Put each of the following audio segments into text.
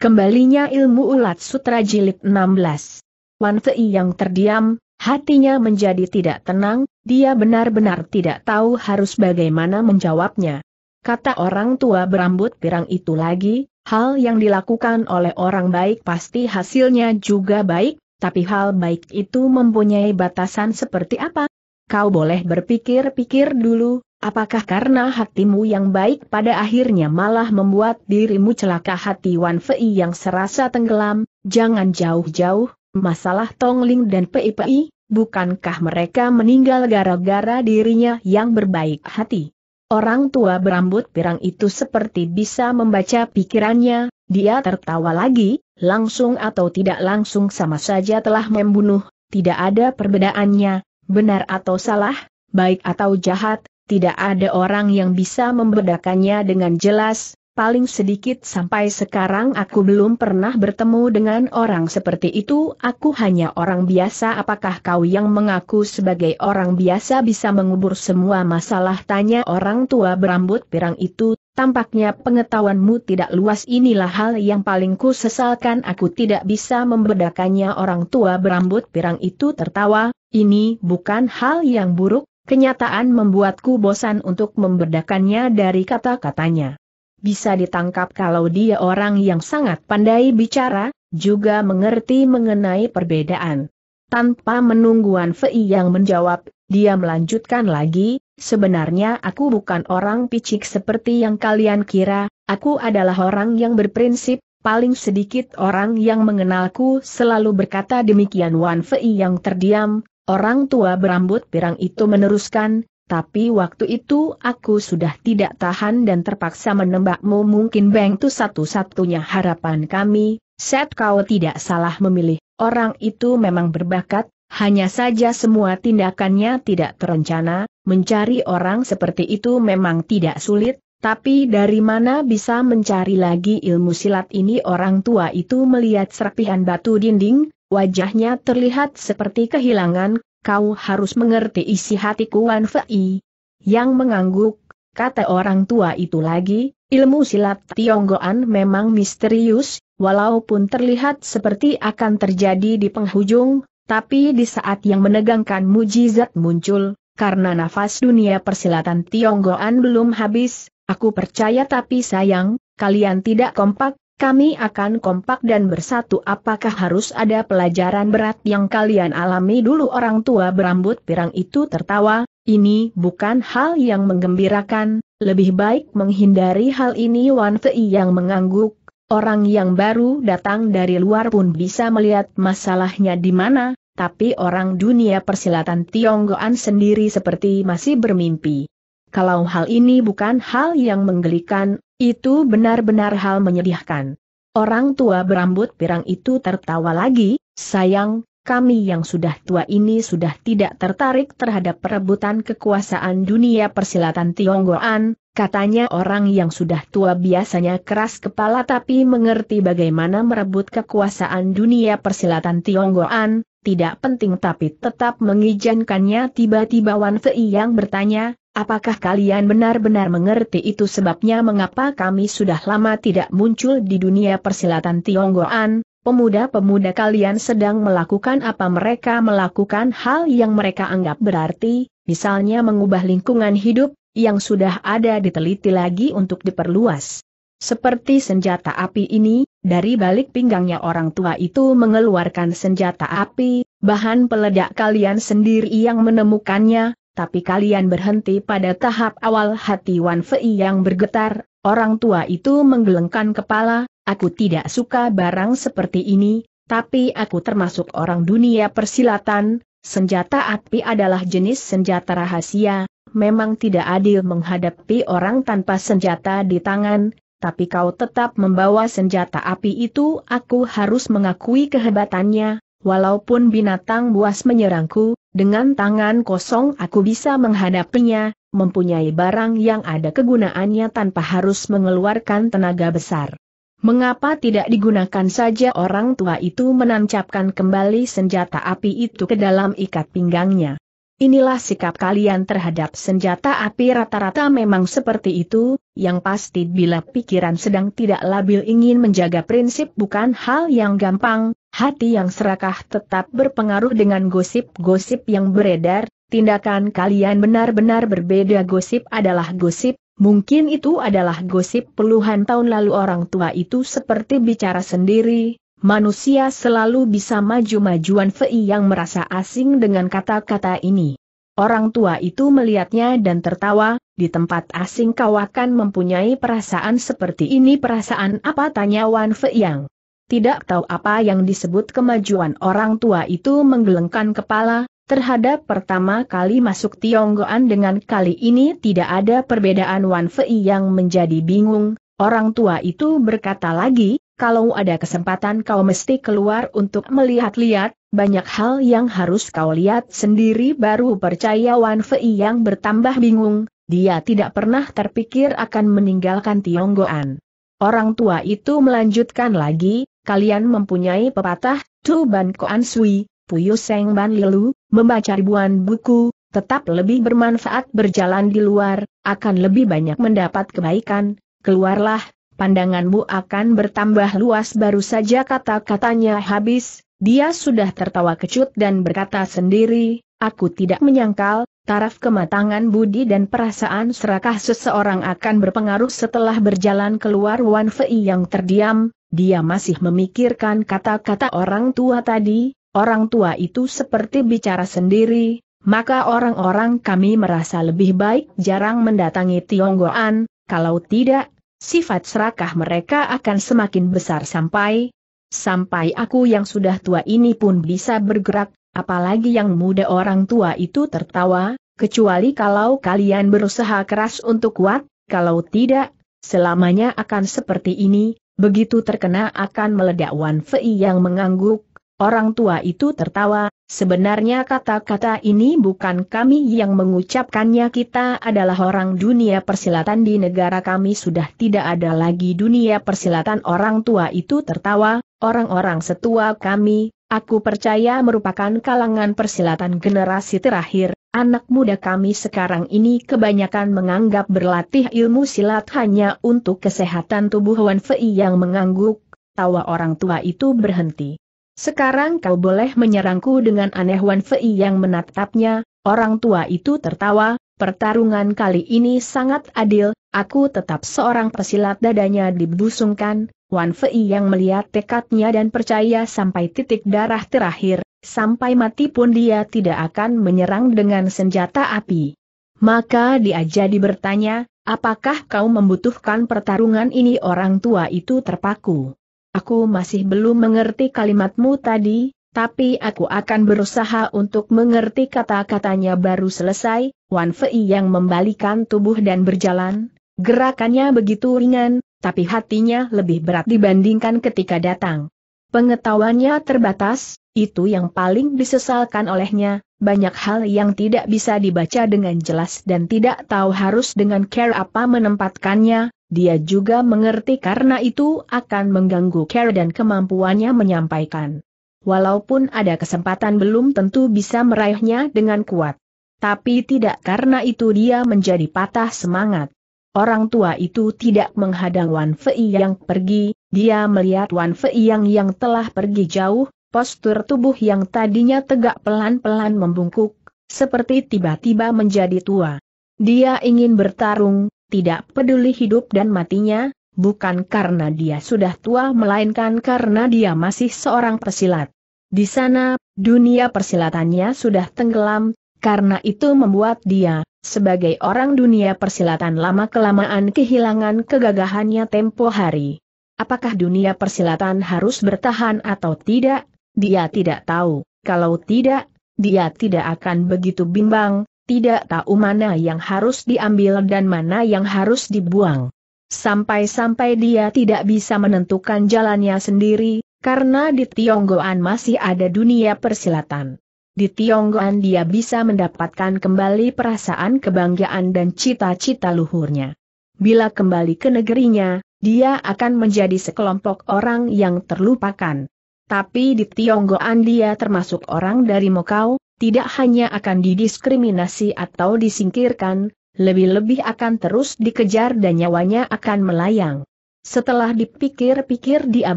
Kembalinya ilmu ulat sutra jilid 16. Wan Fei yang terdiam, hatinya menjadi tidak tenang, dia benar-benar tidak tahu harus bagaimana menjawabnya. Kata orang tua berambut pirang itu lagi, hal yang dilakukan oleh orang baik pasti hasilnya juga baik, tapi hal baik itu mempunyai batasan seperti apa? Kau boleh berpikir-pikir dulu, Apakah karena hatimu yang baik pada akhirnya malah membuat dirimu celaka hati Wan Fei yang serasa tenggelam? Jangan jauh-jauh, masalah Tong Ling dan Pei Pei, bukankah mereka meninggal gara-gara dirinya yang berbaik hati? Orang tua berambut pirang itu seperti bisa membaca pikirannya, dia tertawa lagi, langsung atau tidak langsung sama saja telah membunuh, tidak ada perbedaannya, benar atau salah, baik atau jahat, tidak ada orang yang bisa membedakannya dengan jelas, paling sedikit sampai sekarang aku belum pernah bertemu dengan orang seperti itu aku hanya orang biasa apakah kau yang mengaku sebagai orang biasa bisa mengubur semua masalah tanya orang tua berambut pirang itu Tampaknya pengetahuanmu tidak luas inilah hal yang paling ku sesalkan aku tidak bisa membedakannya orang tua berambut pirang itu tertawa, ini bukan hal yang buruk, Kenyataan membuatku bosan untuk membedakannya dari kata-katanya. Bisa ditangkap kalau dia orang yang sangat pandai bicara, juga mengerti mengenai perbedaan. Tanpa menungguan Fei yang menjawab, dia melanjutkan lagi, sebenarnya aku bukan orang picik seperti yang kalian kira, aku adalah orang yang berprinsip, paling sedikit orang yang mengenalku selalu berkata demikian Wan Fei yang terdiam, Orang tua berambut pirang itu meneruskan, tapi waktu itu aku sudah tidak tahan dan terpaksa menembakmu mungkin Beng itu satu-satunya harapan kami, set kau tidak salah memilih, orang itu memang berbakat, hanya saja semua tindakannya tidak terencana, mencari orang seperti itu memang tidak sulit, tapi dari mana bisa mencari lagi ilmu silat ini orang tua itu melihat serpihan batu dinding, Wajahnya terlihat seperti kehilangan, kau harus mengerti isi hatiku, Wan Fei. Yang mengangguk, kata orang tua itu lagi, ilmu silat Tionggoan memang misterius, walaupun terlihat seperti akan terjadi di penghujung, tapi di saat yang menegangkan mujizat muncul, karena nafas dunia persilatan Tionggoan belum habis, aku percaya tapi sayang, kalian tidak kompak, kami akan kompak dan bersatu apakah harus ada pelajaran berat yang kalian alami dulu orang tua berambut pirang itu tertawa, ini bukan hal yang menggembirakan, lebih baik menghindari hal ini Wan Fei yang mengangguk, orang yang baru datang dari luar pun bisa melihat masalahnya di mana, tapi orang dunia persilatan Tionggoan sendiri seperti masih bermimpi kalau hal ini bukan hal yang menggelikan, itu benar-benar hal menyedihkan. Orang tua berambut pirang itu tertawa lagi, sayang, kami yang sudah tua ini sudah tidak tertarik terhadap perebutan kekuasaan dunia persilatan Tionggoan, katanya orang yang sudah tua biasanya keras kepala tapi mengerti bagaimana merebut kekuasaan dunia persilatan Tionggoan, tidak penting tapi tetap mengizinkannya tiba-tiba Wan Fei yang bertanya, Apakah kalian benar-benar mengerti itu sebabnya mengapa kami sudah lama tidak muncul di dunia persilatan Tionggoan? Pemuda-pemuda kalian sedang melakukan apa mereka melakukan hal yang mereka anggap berarti, misalnya mengubah lingkungan hidup, yang sudah ada diteliti lagi untuk diperluas. Seperti senjata api ini, dari balik pinggangnya orang tua itu mengeluarkan senjata api, bahan peledak kalian sendiri yang menemukannya, tapi kalian berhenti pada tahap awal hati Wan Fei yang bergetar, orang tua itu menggelengkan kepala, aku tidak suka barang seperti ini, tapi aku termasuk orang dunia persilatan, senjata api adalah jenis senjata rahasia, memang tidak adil menghadapi orang tanpa senjata di tangan, tapi kau tetap membawa senjata api itu aku harus mengakui kehebatannya, walaupun binatang buas menyerangku, dengan tangan kosong aku bisa menghadapinya, mempunyai barang yang ada kegunaannya tanpa harus mengeluarkan tenaga besar. Mengapa tidak digunakan saja orang tua itu menancapkan kembali senjata api itu ke dalam ikat pinggangnya? Inilah sikap kalian terhadap senjata api rata-rata memang seperti itu, yang pasti bila pikiran sedang tidak labil ingin menjaga prinsip bukan hal yang gampang, Hati yang serakah tetap berpengaruh dengan gosip-gosip yang beredar, tindakan kalian benar-benar berbeda gosip adalah gosip, mungkin itu adalah gosip puluhan tahun lalu orang tua itu seperti bicara sendiri, manusia selalu bisa maju-majuan Fei yang merasa asing dengan kata-kata ini. Orang tua itu melihatnya dan tertawa, di tempat asing kau akan mempunyai perasaan seperti ini perasaan apa tanya Wan Fei Yang tidak tahu apa yang disebut kemajuan orang tua itu menggelengkan kepala, terhadap pertama kali masuk Tionggoan dengan kali ini tidak ada perbedaan Wan Fei yang menjadi bingung, orang tua itu berkata lagi, kalau ada kesempatan kau mesti keluar untuk melihat-lihat, banyak hal yang harus kau lihat sendiri baru percaya Wan Fei yang bertambah bingung, dia tidak pernah terpikir akan meninggalkan Tionggoan. Orang tua itu melanjutkan lagi, kalian mempunyai pepatah, Tu Ban Koan Sui, Puyo Seng Ban Lilu, membaca ribuan buku, tetap lebih bermanfaat berjalan di luar, akan lebih banyak mendapat kebaikan, keluarlah, pandanganmu akan bertambah luas baru saja kata-katanya habis, dia sudah tertawa kecut dan berkata sendiri, aku tidak menyangkal, taraf kematangan budi dan perasaan serakah seseorang akan berpengaruh setelah berjalan keluar Wan Fei yang terdiam, dia masih memikirkan kata-kata orang tua tadi, orang tua itu seperti bicara sendiri, maka orang-orang kami merasa lebih baik jarang mendatangi Tionggoan, kalau tidak, sifat serakah mereka akan semakin besar sampai Sampai aku yang sudah tua ini pun bisa bergerak, apalagi yang muda orang tua itu tertawa, kecuali kalau kalian berusaha keras untuk kuat, kalau tidak, selamanya akan seperti ini, Begitu terkena akan meledak Wan Fei yang mengangguk, orang tua itu tertawa, sebenarnya kata-kata ini bukan kami yang mengucapkannya kita adalah orang dunia persilatan di negara kami sudah tidak ada lagi dunia persilatan orang tua itu tertawa, orang-orang setua kami, aku percaya merupakan kalangan persilatan generasi terakhir, Anak muda kami sekarang ini kebanyakan menganggap berlatih ilmu silat hanya untuk kesehatan tubuh Wan Fei yang mengangguk, tawa orang tua itu berhenti. Sekarang kau boleh menyerangku dengan aneh Wan Fei yang menatapnya, orang tua itu tertawa, pertarungan kali ini sangat adil, aku tetap seorang pesilat dadanya dibusungkan, Wan Fei yang melihat tekadnya dan percaya sampai titik darah terakhir, sampai mati pun dia tidak akan menyerang dengan senjata api. Maka dia jadi bertanya, apakah kau membutuhkan pertarungan ini orang tua itu terpaku? Aku masih belum mengerti kalimatmu tadi, tapi aku akan berusaha untuk mengerti kata-katanya baru selesai, Wan Fei yang membalikan tubuh dan berjalan, gerakannya begitu ringan, tapi hatinya lebih berat dibandingkan ketika datang. Pengetahuannya terbatas, itu yang paling disesalkan olehnya, banyak hal yang tidak bisa dibaca dengan jelas dan tidak tahu harus dengan care apa menempatkannya, dia juga mengerti karena itu akan mengganggu care dan kemampuannya menyampaikan. Walaupun ada kesempatan belum tentu bisa meraihnya dengan kuat. Tapi tidak karena itu dia menjadi patah semangat. Orang tua itu tidak menghadang Wan Fei yang pergi, dia melihat Wan Fei yang yang telah pergi jauh, postur tubuh yang tadinya tegak pelan-pelan membungkuk, seperti tiba-tiba menjadi tua. Dia ingin bertarung, tidak peduli hidup dan matinya, bukan karena dia sudah tua melainkan karena dia masih seorang pesilat. Di sana, dunia persilatannya sudah tenggelam, karena itu membuat dia, sebagai orang dunia persilatan lama-kelamaan kehilangan kegagahannya tempo hari. Apakah dunia persilatan harus bertahan atau tidak, dia tidak tahu, kalau tidak, dia tidak akan begitu bimbang, tidak tahu mana yang harus diambil dan mana yang harus dibuang. Sampai-sampai dia tidak bisa menentukan jalannya sendiri, karena di Tionggoan masih ada dunia persilatan. Di Tionggoan dia bisa mendapatkan kembali perasaan kebanggaan dan cita-cita luhurnya. Bila kembali ke negerinya, dia akan menjadi sekelompok orang yang terlupakan tapi di Tionggoan dia termasuk orang dari Mokau, tidak hanya akan didiskriminasi atau disingkirkan, lebih-lebih akan terus dikejar dan nyawanya akan melayang. Setelah dipikir-pikir dia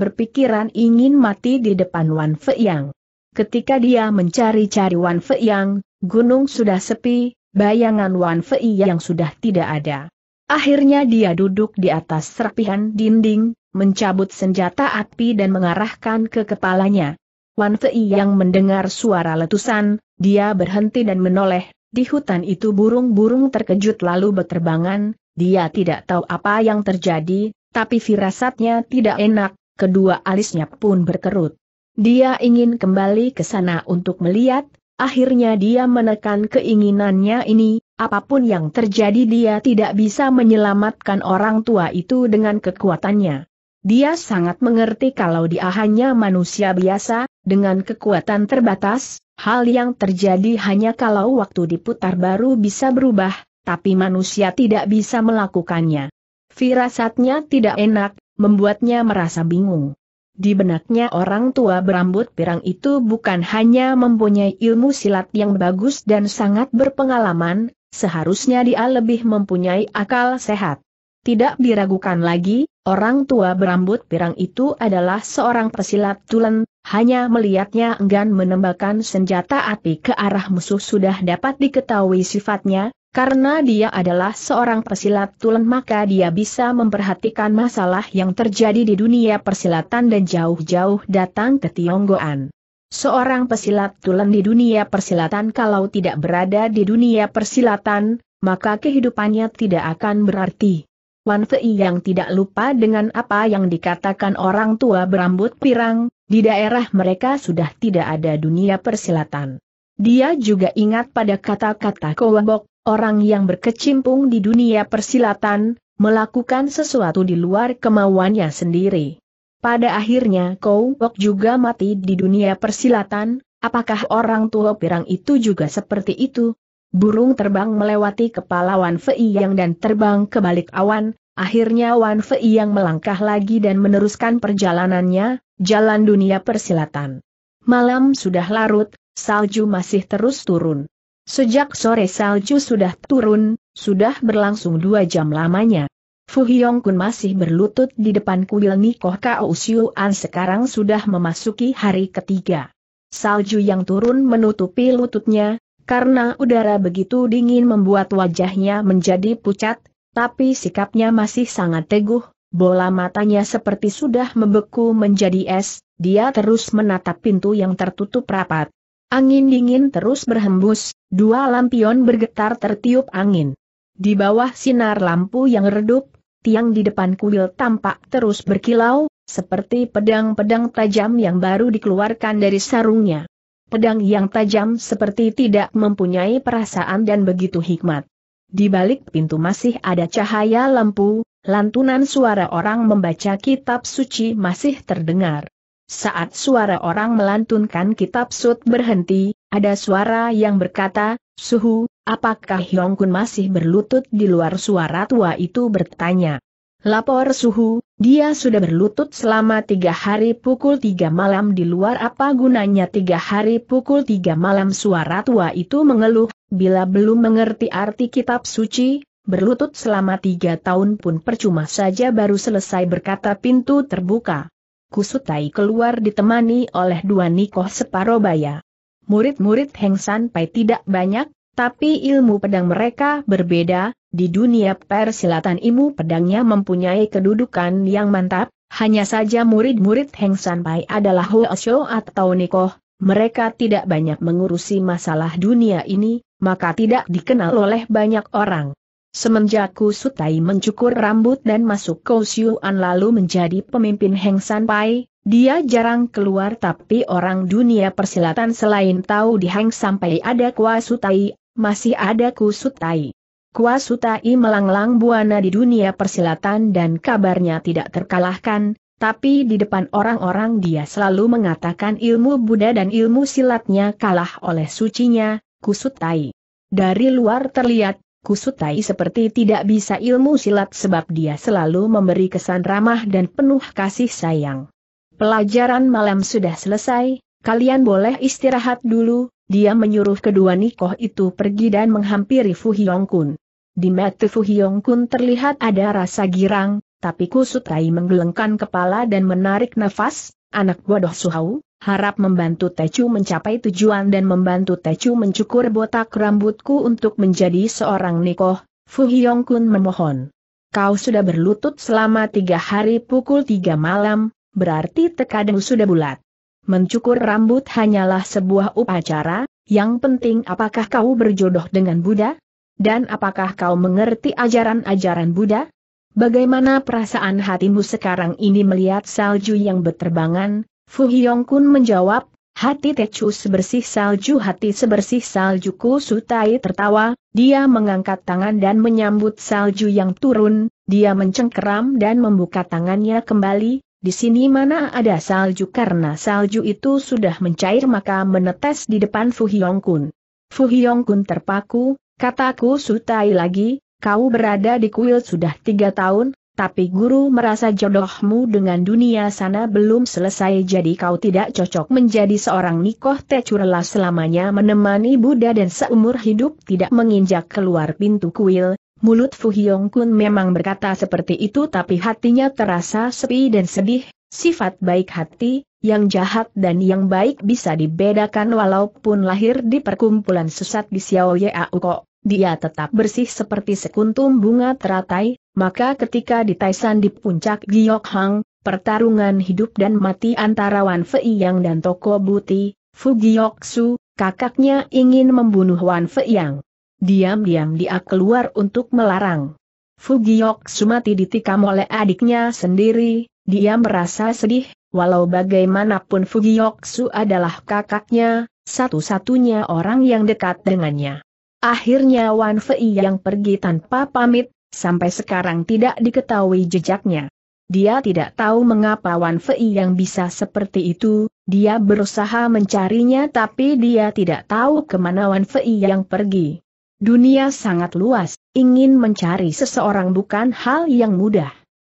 berpikiran ingin mati di depan Wan Feiyang. Ketika dia mencari-cari Wan Feiyang, gunung sudah sepi, bayangan Wan Feiyang sudah tidak ada. Akhirnya dia duduk di atas serpihan dinding, mencabut senjata api dan mengarahkan ke kepalanya. Wan Fei yang mendengar suara letusan, dia berhenti dan menoleh, di hutan itu burung-burung terkejut lalu berterbangan, dia tidak tahu apa yang terjadi, tapi firasatnya tidak enak, kedua alisnya pun berkerut. Dia ingin kembali ke sana untuk melihat, akhirnya dia menekan keinginannya ini, apapun yang terjadi dia tidak bisa menyelamatkan orang tua itu dengan kekuatannya. Dia sangat mengerti kalau dia hanya manusia biasa, dengan kekuatan terbatas, hal yang terjadi hanya kalau waktu diputar baru bisa berubah, tapi manusia tidak bisa melakukannya. Firasatnya tidak enak, membuatnya merasa bingung. Di benaknya orang tua berambut pirang itu bukan hanya mempunyai ilmu silat yang bagus dan sangat berpengalaman, seharusnya dia lebih mempunyai akal sehat. Tidak diragukan lagi, orang tua berambut pirang itu adalah seorang pesilat tulen, hanya melihatnya enggan menembakkan senjata api ke arah musuh sudah dapat diketahui sifatnya, karena dia adalah seorang pesilat tulen maka dia bisa memperhatikan masalah yang terjadi di dunia persilatan dan jauh-jauh datang ke Tionggoan. Seorang pesilat tulen di dunia persilatan kalau tidak berada di dunia persilatan, maka kehidupannya tidak akan berarti. Wan Fei yang tidak lupa dengan apa yang dikatakan orang tua berambut pirang, di daerah mereka sudah tidak ada dunia persilatan. Dia juga ingat pada kata-kata Kowabok, orang yang berkecimpung di dunia persilatan, melakukan sesuatu di luar kemauannya sendiri. Pada akhirnya Kowabok juga mati di dunia persilatan, apakah orang tua pirang itu juga seperti itu? Burung terbang melewati kepala Wan Fei Yang dan terbang ke balik awan, akhirnya Wan Fei Yang melangkah lagi dan meneruskan perjalanannya, jalan dunia persilatan. Malam sudah larut, salju masih terus turun. Sejak sore salju sudah turun, sudah berlangsung dua jam lamanya. Fu Hyong Kun masih berlutut di depan kuil Nikoh Kao An sekarang sudah memasuki hari ketiga. Salju yang turun menutupi lututnya, karena udara begitu dingin membuat wajahnya menjadi pucat, tapi sikapnya masih sangat teguh, bola matanya seperti sudah membeku menjadi es, dia terus menatap pintu yang tertutup rapat. Angin dingin terus berhembus, dua lampion bergetar tertiup angin. Di bawah sinar lampu yang redup, tiang di depan kuil tampak terus berkilau, seperti pedang-pedang tajam yang baru dikeluarkan dari sarungnya pedang yang tajam seperti tidak mempunyai perasaan dan begitu hikmat. Di balik pintu masih ada cahaya lampu, lantunan suara orang membaca kitab suci masih terdengar. Saat suara orang melantunkan kitab sut berhenti, ada suara yang berkata, Suhu, apakah Hyong masih berlutut di luar suara tua itu bertanya. Lapor suhu, dia sudah berlutut selama tiga hari pukul tiga malam di luar apa gunanya tiga hari pukul tiga malam suara tua itu mengeluh, bila belum mengerti arti kitab suci, berlutut selama tiga tahun pun percuma saja baru selesai berkata pintu terbuka. Kusutai keluar ditemani oleh dua nikoh separobaya. Murid-murid Heng Sanpai tidak banyak, tapi ilmu pedang mereka berbeda, di dunia persilatan ilmu pedangnya mempunyai kedudukan yang mantap, hanya saja murid-murid Heng San Sanpai adalah Hoesho atau Nikoh, mereka tidak banyak mengurusi masalah dunia ini, maka tidak dikenal oleh banyak orang. Semenjak Kusutai mencukur rambut dan masuk Kousyuan lalu menjadi pemimpin Heng San Sanpai, dia jarang keluar tapi orang dunia persilatan selain tahu di Heng San Sanpai ada Sutai, masih ada Ku Kusutai. Kuasutai melanglang buana di dunia persilatan dan kabarnya tidak terkalahkan, tapi di depan orang-orang dia selalu mengatakan ilmu Buddha dan ilmu silatnya kalah oleh sucinya, Kusutai. Dari luar terlihat, Kusutai seperti tidak bisa ilmu silat sebab dia selalu memberi kesan ramah dan penuh kasih sayang. Pelajaran malam sudah selesai, kalian boleh istirahat dulu, dia menyuruh kedua Nikoh itu pergi dan menghampiri Fu Hyong Kun. Di mata Fu Hyong Kun terlihat ada rasa girang, tapi Kusutai menggelengkan kepala dan menarik nafas, anak bodoh Suhau, harap membantu Chu mencapai tujuan dan membantu Chu mencukur botak rambutku untuk menjadi seorang Nikoh, Fu Hyong Kun memohon. Kau sudah berlutut selama tiga hari pukul tiga malam, berarti tekadmu sudah bulat. Mencukur rambut hanyalah sebuah upacara, yang penting apakah kau berjodoh dengan Buddha? Dan apakah kau mengerti ajaran-ajaran Buddha? Bagaimana perasaan hatimu sekarang ini melihat salju yang berterbangan? Fu Hyong Kun menjawab, hati Techu sebersih salju hati sebersih salju ku sutai tertawa, dia mengangkat tangan dan menyambut salju yang turun, dia mencengkeram dan membuka tangannya kembali, di sini mana ada salju karena salju itu sudah mencair maka menetes di depan Fu Hyong Kun. Fu Hyong Kun terpaku, kataku sutai lagi, kau berada di kuil sudah tiga tahun, tapi guru merasa jodohmu dengan dunia sana belum selesai jadi kau tidak cocok menjadi seorang nikoh tecurla selamanya menemani Buddha dan seumur hidup tidak menginjak keluar pintu kuil, Mulut Fu Hyong Kun memang berkata seperti itu tapi hatinya terasa sepi dan sedih, sifat baik hati, yang jahat dan yang baik bisa dibedakan walaupun lahir di perkumpulan sesat di Xiao Kok. Dia tetap bersih seperti sekuntum bunga teratai, maka ketika di Taisan di puncak Giok Hang, pertarungan hidup dan mati antara Wan Fei Yang dan Toko Buti, Fu Giok Su, kakaknya ingin membunuh Wan Fei Yang. Diam-diam dia keluar untuk melarang. Fugiok Sumati ditikam oleh adiknya sendiri, dia merasa sedih, walau bagaimanapun Fugiok Su adalah kakaknya, satu-satunya orang yang dekat dengannya. Akhirnya Wan Fei yang pergi tanpa pamit, sampai sekarang tidak diketahui jejaknya. Dia tidak tahu mengapa Wan Fei yang bisa seperti itu, dia berusaha mencarinya tapi dia tidak tahu kemana Wan Fei yang pergi. Dunia sangat luas, ingin mencari seseorang bukan hal yang mudah.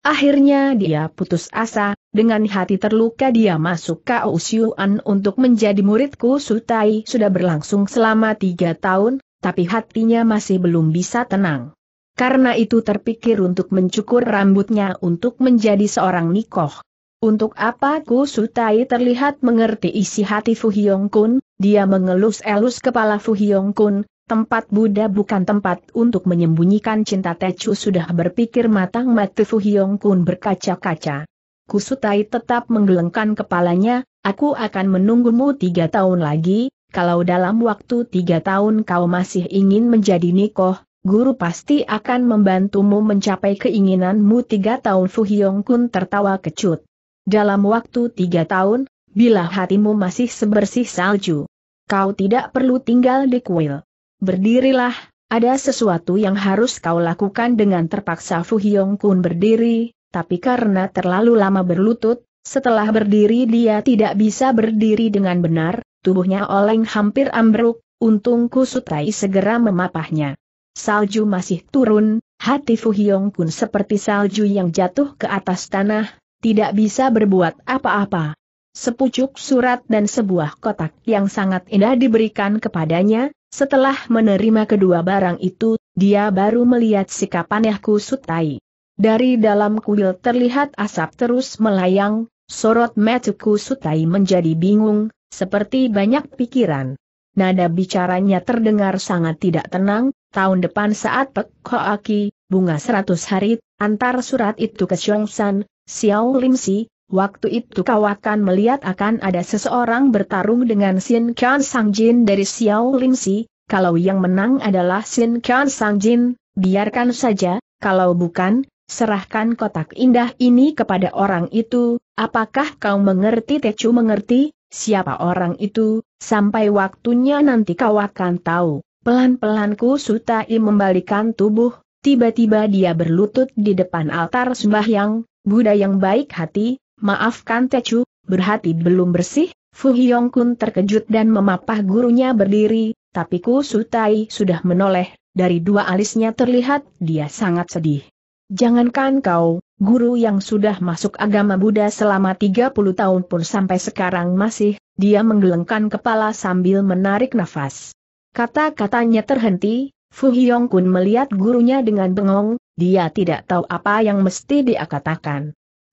Akhirnya dia putus asa, dengan hati terluka dia masuk ke Usiuan untuk menjadi muridku Sutai sudah berlangsung selama tiga tahun, tapi hatinya masih belum bisa tenang. Karena itu terpikir untuk mencukur rambutnya untuk menjadi seorang nikoh. Untuk apa Ku Sutai terlihat mengerti isi hati Fu Kun, dia mengelus-elus kepala Fu Kun, Tempat Buddha bukan tempat untuk menyembunyikan cinta Tecu sudah berpikir matang Mati Fuhyong Kun berkaca-kaca. Kusutai tetap menggelengkan kepalanya, aku akan menunggumu tiga tahun lagi, kalau dalam waktu tiga tahun kau masih ingin menjadi Nikoh, guru pasti akan membantumu mencapai keinginanmu tiga tahun Fuhyong Kun tertawa kecut. Dalam waktu tiga tahun, bila hatimu masih sebersih salju, kau tidak perlu tinggal di kuil. Berdirilah, ada sesuatu yang harus kau lakukan dengan terpaksa Fu Hyong Kun berdiri, tapi karena terlalu lama berlutut, setelah berdiri dia tidak bisa berdiri dengan benar, tubuhnya oleng hampir ambruk, untung Kusutai segera memapahnya. Salju masih turun, hati Fu Hyong Kun seperti salju yang jatuh ke atas tanah, tidak bisa berbuat apa-apa. Sepucuk surat dan sebuah kotak yang sangat indah diberikan kepadanya, setelah menerima kedua barang itu, dia baru melihat sikap aneh Kusutai. Dari dalam kuil terlihat asap terus melayang, sorot Matsuku Sutai menjadi bingung, seperti banyak pikiran. Nada bicaranya terdengar sangat tidak tenang, tahun depan saat Pek Aki, bunga seratus hari, antar surat itu ke San, Xiao Limsi, Waktu itu kau akan melihat akan ada seseorang bertarung dengan Sin Kian Sang Jin dari Xiao Ling Si, kalau yang menang adalah Sin Kian Sang Jin, biarkan saja, kalau bukan, serahkan kotak indah ini kepada orang itu, apakah kau mengerti Techu mengerti, siapa orang itu, sampai waktunya nanti kau akan tahu. Pelan-pelan Ku Sutai membalikan tubuh, tiba-tiba dia berlutut di depan altar sembahyang, Buddha yang baik hati, Maafkan Tecu, berhati belum bersih, Fu Hyong Kun terkejut dan memapah gurunya berdiri, tapi Ku Sutai sudah menoleh, dari dua alisnya terlihat dia sangat sedih. Jangankan kau, guru yang sudah masuk agama Buddha selama 30 tahun pun sampai sekarang masih, dia menggelengkan kepala sambil menarik nafas. Kata-katanya terhenti, Fu Hyong Kun melihat gurunya dengan bengong, dia tidak tahu apa yang mesti dia katakan.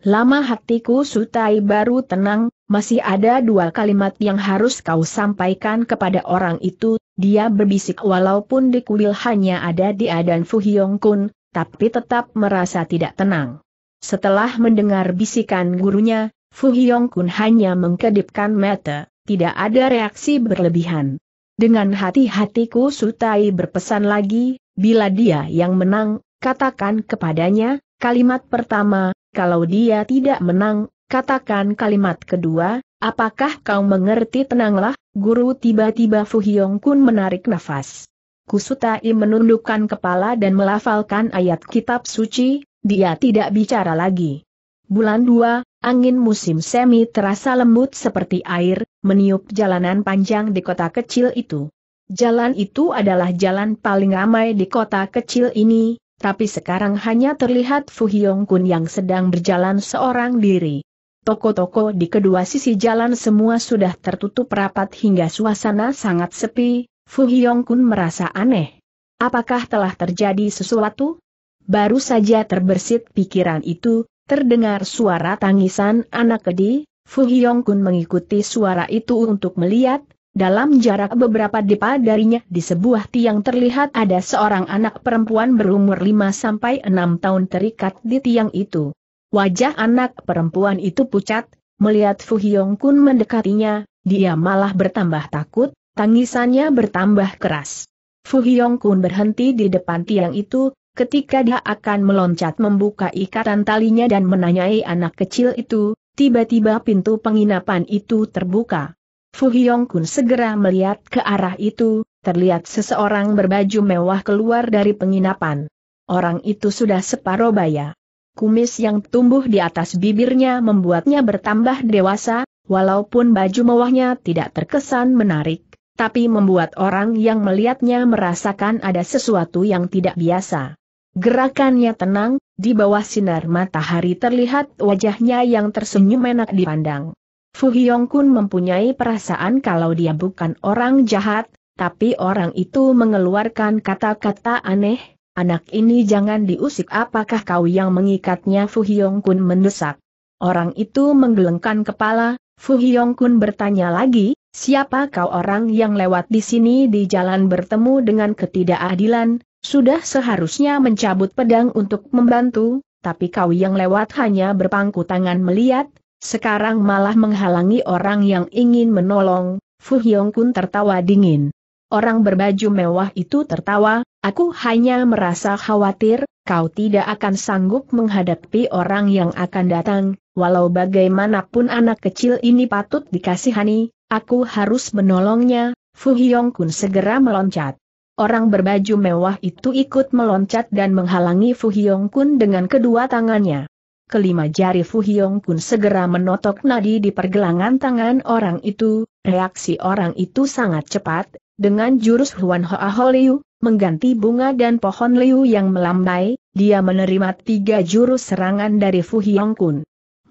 Lama hatiku sutai baru tenang, masih ada dua kalimat yang harus kau sampaikan kepada orang itu, dia berbisik walaupun di kuil hanya ada dia dan Fuhyong Kun, tapi tetap merasa tidak tenang. Setelah mendengar bisikan gurunya, Fuhyong Kun hanya mengkedipkan mata, tidak ada reaksi berlebihan. Dengan hati-hatiku Sutai berpesan lagi, bila dia yang menang, katakan kepadanya, kalimat pertama, kalau dia tidak menang, katakan kalimat kedua, apakah kau mengerti tenanglah, guru tiba-tiba Fuhyong Kun menarik nafas. Kusutai menundukkan kepala dan melafalkan ayat kitab suci, dia tidak bicara lagi. Bulan 2, angin musim semi terasa lembut seperti air, meniup jalanan panjang di kota kecil itu. Jalan itu adalah jalan paling ramai di kota kecil ini, tapi sekarang hanya terlihat Fu Hyong Kun yang sedang berjalan seorang diri. Toko-toko di kedua sisi jalan semua sudah tertutup rapat hingga suasana sangat sepi, Fu Hyong Kun merasa aneh. Apakah telah terjadi sesuatu? Baru saja terbersit pikiran itu, terdengar suara tangisan anak kedi, Fu Hyong Kun mengikuti suara itu untuk melihat, dalam jarak beberapa depa darinya di sebuah tiang terlihat ada seorang anak perempuan berumur 5-6 tahun terikat di tiang itu. Wajah anak perempuan itu pucat, melihat Fu Hyong Kun mendekatinya, dia malah bertambah takut, tangisannya bertambah keras. Fu Hyong Kun berhenti di depan tiang itu, ketika dia akan meloncat membuka ikatan talinya dan menanyai anak kecil itu, tiba-tiba pintu penginapan itu terbuka. Fu Hyong Kun segera melihat ke arah itu, terlihat seseorang berbaju mewah keluar dari penginapan. Orang itu sudah separuh baya. Kumis yang tumbuh di atas bibirnya membuatnya bertambah dewasa, walaupun baju mewahnya tidak terkesan menarik, tapi membuat orang yang melihatnya merasakan ada sesuatu yang tidak biasa. Gerakannya tenang, di bawah sinar matahari terlihat wajahnya yang tersenyum enak dipandang. Fu Hyong Kun mempunyai perasaan kalau dia bukan orang jahat, tapi orang itu mengeluarkan kata-kata aneh, anak ini jangan diusik apakah kau yang mengikatnya Fu Hyong Kun mendesak. Orang itu menggelengkan kepala, Fu Hyong Kun bertanya lagi, siapa kau orang yang lewat di sini di jalan bertemu dengan ketidakadilan, sudah seharusnya mencabut pedang untuk membantu, tapi kau yang lewat hanya berpangku tangan melihat, sekarang malah menghalangi orang yang ingin menolong, Fu Hyong Kun tertawa dingin. Orang berbaju mewah itu tertawa, aku hanya merasa khawatir, kau tidak akan sanggup menghadapi orang yang akan datang, walau bagaimanapun anak kecil ini patut dikasihani, aku harus menolongnya, Fu Hyong Kun segera meloncat. Orang berbaju mewah itu ikut meloncat dan menghalangi Fu Hyong Kun dengan kedua tangannya kelima jari Fu Hyong Kun segera menotok nadi di pergelangan tangan orang itu, reaksi orang itu sangat cepat, dengan jurus Huan Hoa Ho Liu, mengganti bunga dan pohon Liu yang melambai, dia menerima tiga jurus serangan dari Fu Hyong Kun.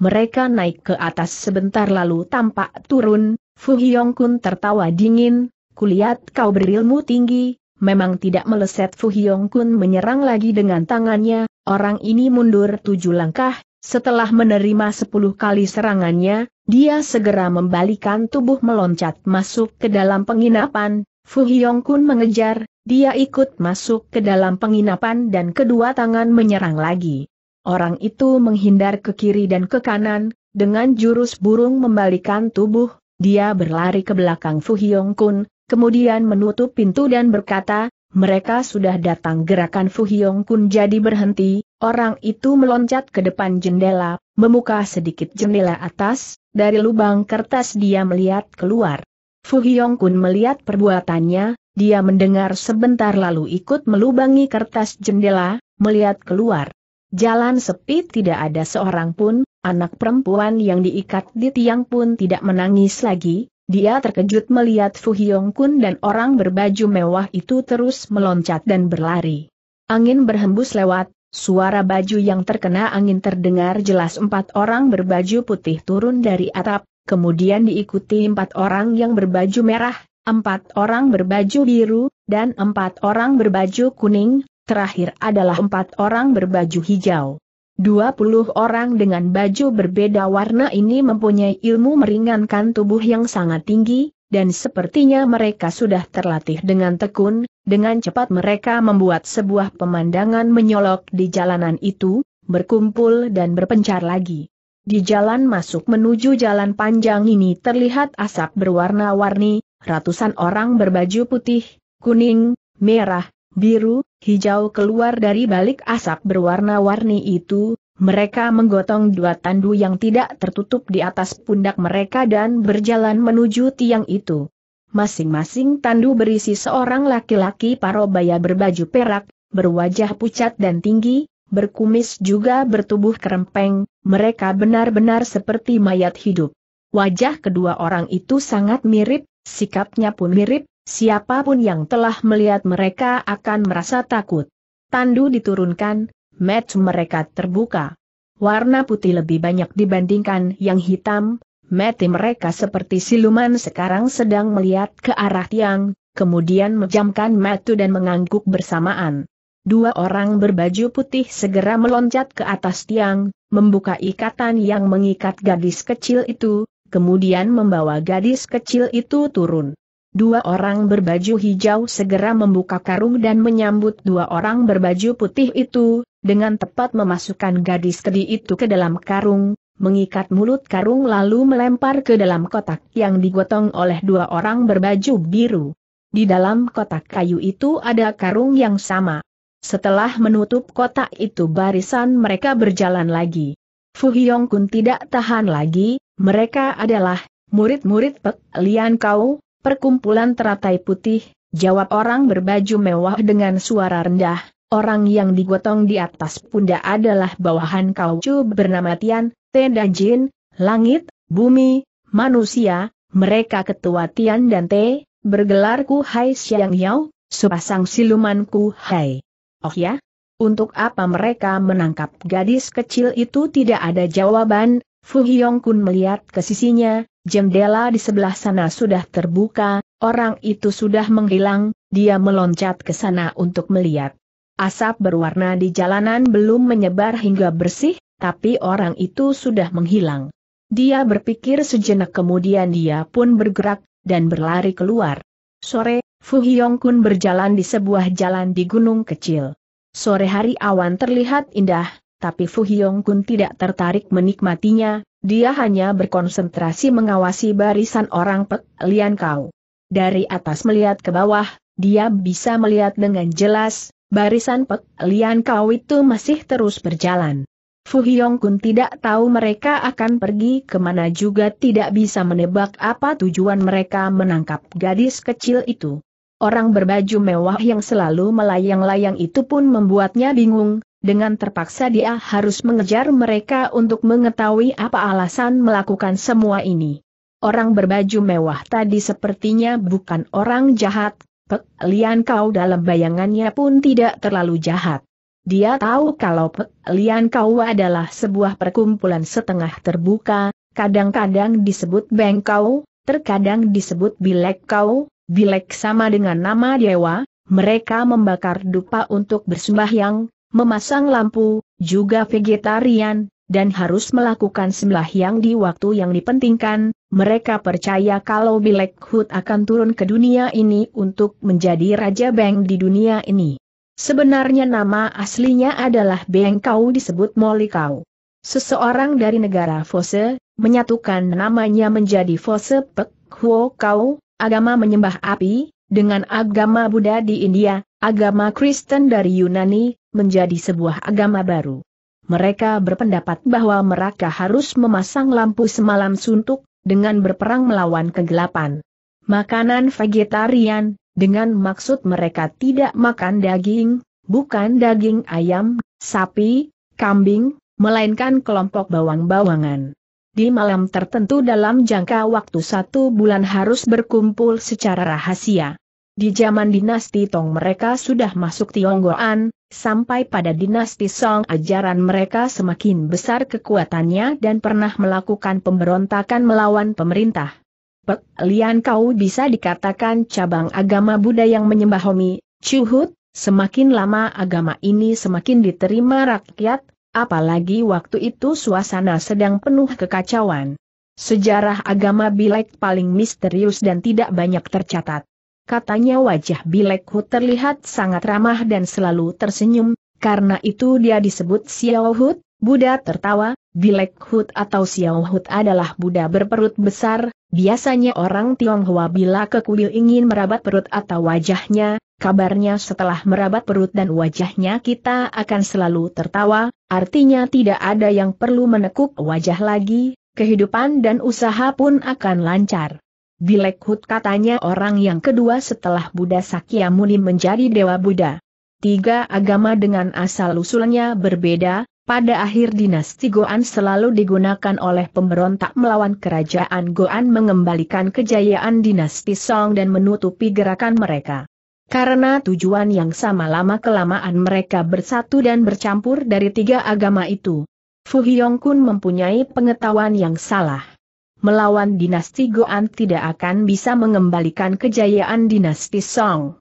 Mereka naik ke atas sebentar lalu tampak turun, Fu Hyong Kun tertawa dingin, kulihat kau berilmu tinggi, memang tidak meleset Fu Hyong Kun menyerang lagi dengan tangannya, orang ini mundur tujuh langkah, setelah menerima sepuluh kali serangannya, dia segera membalikan tubuh meloncat masuk ke dalam penginapan, Fu Hyong Kun mengejar, dia ikut masuk ke dalam penginapan dan kedua tangan menyerang lagi. Orang itu menghindar ke kiri dan ke kanan, dengan jurus burung membalikan tubuh, dia berlari ke belakang Fu Hyong Kun, kemudian menutup pintu dan berkata, mereka sudah datang gerakan Fu Fuhyong Kun jadi berhenti, orang itu meloncat ke depan jendela, memuka sedikit jendela atas, dari lubang kertas dia melihat keluar. Fu Fuhyong Kun melihat perbuatannya, dia mendengar sebentar lalu ikut melubangi kertas jendela, melihat keluar. Jalan sepi tidak ada seorang pun, anak perempuan yang diikat di tiang pun tidak menangis lagi, dia terkejut melihat Fu Hyong Kun dan orang berbaju mewah itu terus meloncat dan berlari. Angin berhembus lewat, suara baju yang terkena angin terdengar jelas empat orang berbaju putih turun dari atap, kemudian diikuti empat orang yang berbaju merah, empat orang berbaju biru, dan empat orang berbaju kuning, terakhir adalah empat orang berbaju hijau. 20 orang dengan baju berbeda warna ini mempunyai ilmu meringankan tubuh yang sangat tinggi, dan sepertinya mereka sudah terlatih dengan tekun, dengan cepat mereka membuat sebuah pemandangan menyolok di jalanan itu, berkumpul dan berpencar lagi. Di jalan masuk menuju jalan panjang ini terlihat asap berwarna-warni, ratusan orang berbaju putih, kuning, merah, biru, Hijau keluar dari balik asap berwarna-warni itu, mereka menggotong dua tandu yang tidak tertutup di atas pundak mereka dan berjalan menuju tiang itu. Masing-masing tandu berisi seorang laki-laki parobaya berbaju perak, berwajah pucat dan tinggi, berkumis juga bertubuh kerempeng, mereka benar-benar seperti mayat hidup. Wajah kedua orang itu sangat mirip, sikapnya pun mirip, Siapapun yang telah melihat mereka akan merasa takut. Tandu diturunkan, match mereka terbuka. Warna putih lebih banyak dibandingkan yang hitam, mati mereka seperti siluman sekarang sedang melihat ke arah tiang, kemudian menjamkan matu dan mengangguk bersamaan. Dua orang berbaju putih segera meloncat ke atas tiang, membuka ikatan yang mengikat gadis kecil itu, kemudian membawa gadis kecil itu turun. Dua orang berbaju hijau segera membuka karung dan menyambut dua orang berbaju putih itu, dengan tepat memasukkan gadis kedi itu ke dalam karung, mengikat mulut karung lalu melempar ke dalam kotak yang digotong oleh dua orang berbaju biru. Di dalam kotak kayu itu ada karung yang sama. Setelah menutup kotak itu barisan mereka berjalan lagi. Fu Hyong Kun tidak tahan lagi, mereka adalah murid-murid Pek Lian Kau, Perkumpulan teratai putih, jawab orang berbaju mewah dengan suara rendah, orang yang digotong di atas pundak adalah bawahan kaucu bernama Tian, Tenda Jin, langit, bumi, manusia, mereka ketua Tian dan Te, bergelar Ku Hai Siang Yau, sepasang siluman Ku Hai. Oh ya? Untuk apa mereka menangkap gadis kecil itu tidak ada jawaban, Fu Hyong Kun melihat ke sisinya, jendela di sebelah sana sudah terbuka, orang itu sudah menghilang, dia meloncat ke sana untuk melihat. Asap berwarna di jalanan belum menyebar hingga bersih, tapi orang itu sudah menghilang. Dia berpikir sejenak kemudian dia pun bergerak, dan berlari keluar. Sore, Fu Hyong Kun berjalan di sebuah jalan di gunung kecil. Sore hari awan terlihat indah, tapi Fu Hyong Kun tidak tertarik menikmatinya, dia hanya berkonsentrasi mengawasi barisan orang Pek Lian Kau. Dari atas melihat ke bawah, dia bisa melihat dengan jelas, barisan Pek Lian Kau itu masih terus berjalan. Fu Hyong Kun tidak tahu mereka akan pergi kemana juga tidak bisa menebak apa tujuan mereka menangkap gadis kecil itu. Orang berbaju mewah yang selalu melayang-layang itu pun membuatnya bingung, dengan terpaksa dia harus mengejar mereka untuk mengetahui apa alasan melakukan semua ini. Orang berbaju mewah tadi sepertinya bukan orang jahat, Pek Lian Kau dalam bayangannya pun tidak terlalu jahat. Dia tahu kalau Pek Lian Kau adalah sebuah perkumpulan setengah terbuka, kadang-kadang disebut Bengkau, terkadang disebut Bilek Kau, Bilek sama dengan nama dewa, mereka membakar dupa untuk bersembahyang, memasang lampu, juga vegetarian, dan harus melakukan sembahyang di waktu yang dipentingkan, mereka percaya kalau Bilek Hood akan turun ke dunia ini untuk menjadi Raja Beng di dunia ini. Sebenarnya nama aslinya adalah Beng Kau disebut Molikau. Seseorang dari negara Fose, menyatukan namanya menjadi Fose Pek Huo Kau, agama menyembah api, dengan agama Buddha di India, agama Kristen dari Yunani, menjadi sebuah agama baru. Mereka berpendapat bahwa mereka harus memasang lampu semalam suntuk, dengan berperang melawan kegelapan. Makanan vegetarian, dengan maksud mereka tidak makan daging, bukan daging ayam, sapi, kambing, melainkan kelompok bawang-bawangan. Di malam tertentu dalam jangka waktu satu bulan harus berkumpul secara rahasia. Di zaman dinasti Tong mereka sudah masuk Tionggoan, sampai pada dinasti Song ajaran mereka semakin besar kekuatannya dan pernah melakukan pemberontakan melawan pemerintah. Pek Lian Kau bisa dikatakan cabang agama Buddha yang menyembah Homi, Chuhut, semakin lama agama ini semakin diterima rakyat, apalagi waktu itu suasana sedang penuh kekacauan. Sejarah agama Bilek paling misterius dan tidak banyak tercatat katanya wajah Bilekhu terlihat sangat ramah dan selalu tersenyum, karena itu dia disebut Xiao Buddha tertawa, Bilekhut atau Xiaohut adalah Buddha berperut besar, biasanya orang Tionghoa bila kuil ingin merabat perut atau wajahnya, kabarnya setelah merabat perut dan wajahnya kita akan selalu tertawa, artinya tidak ada yang perlu menekuk wajah lagi, kehidupan dan usaha pun akan lancar. Bilek Hut katanya orang yang kedua setelah Buddha Sakyamuni menjadi Dewa Buddha. Tiga agama dengan asal-usulnya berbeda, pada akhir dinasti Goan selalu digunakan oleh pemberontak melawan kerajaan Goan mengembalikan kejayaan dinasti Song dan menutupi gerakan mereka. Karena tujuan yang sama lama-kelamaan mereka bersatu dan bercampur dari tiga agama itu. Fu Kun mempunyai pengetahuan yang salah melawan dinasti Goan tidak akan bisa mengembalikan kejayaan dinasti Song.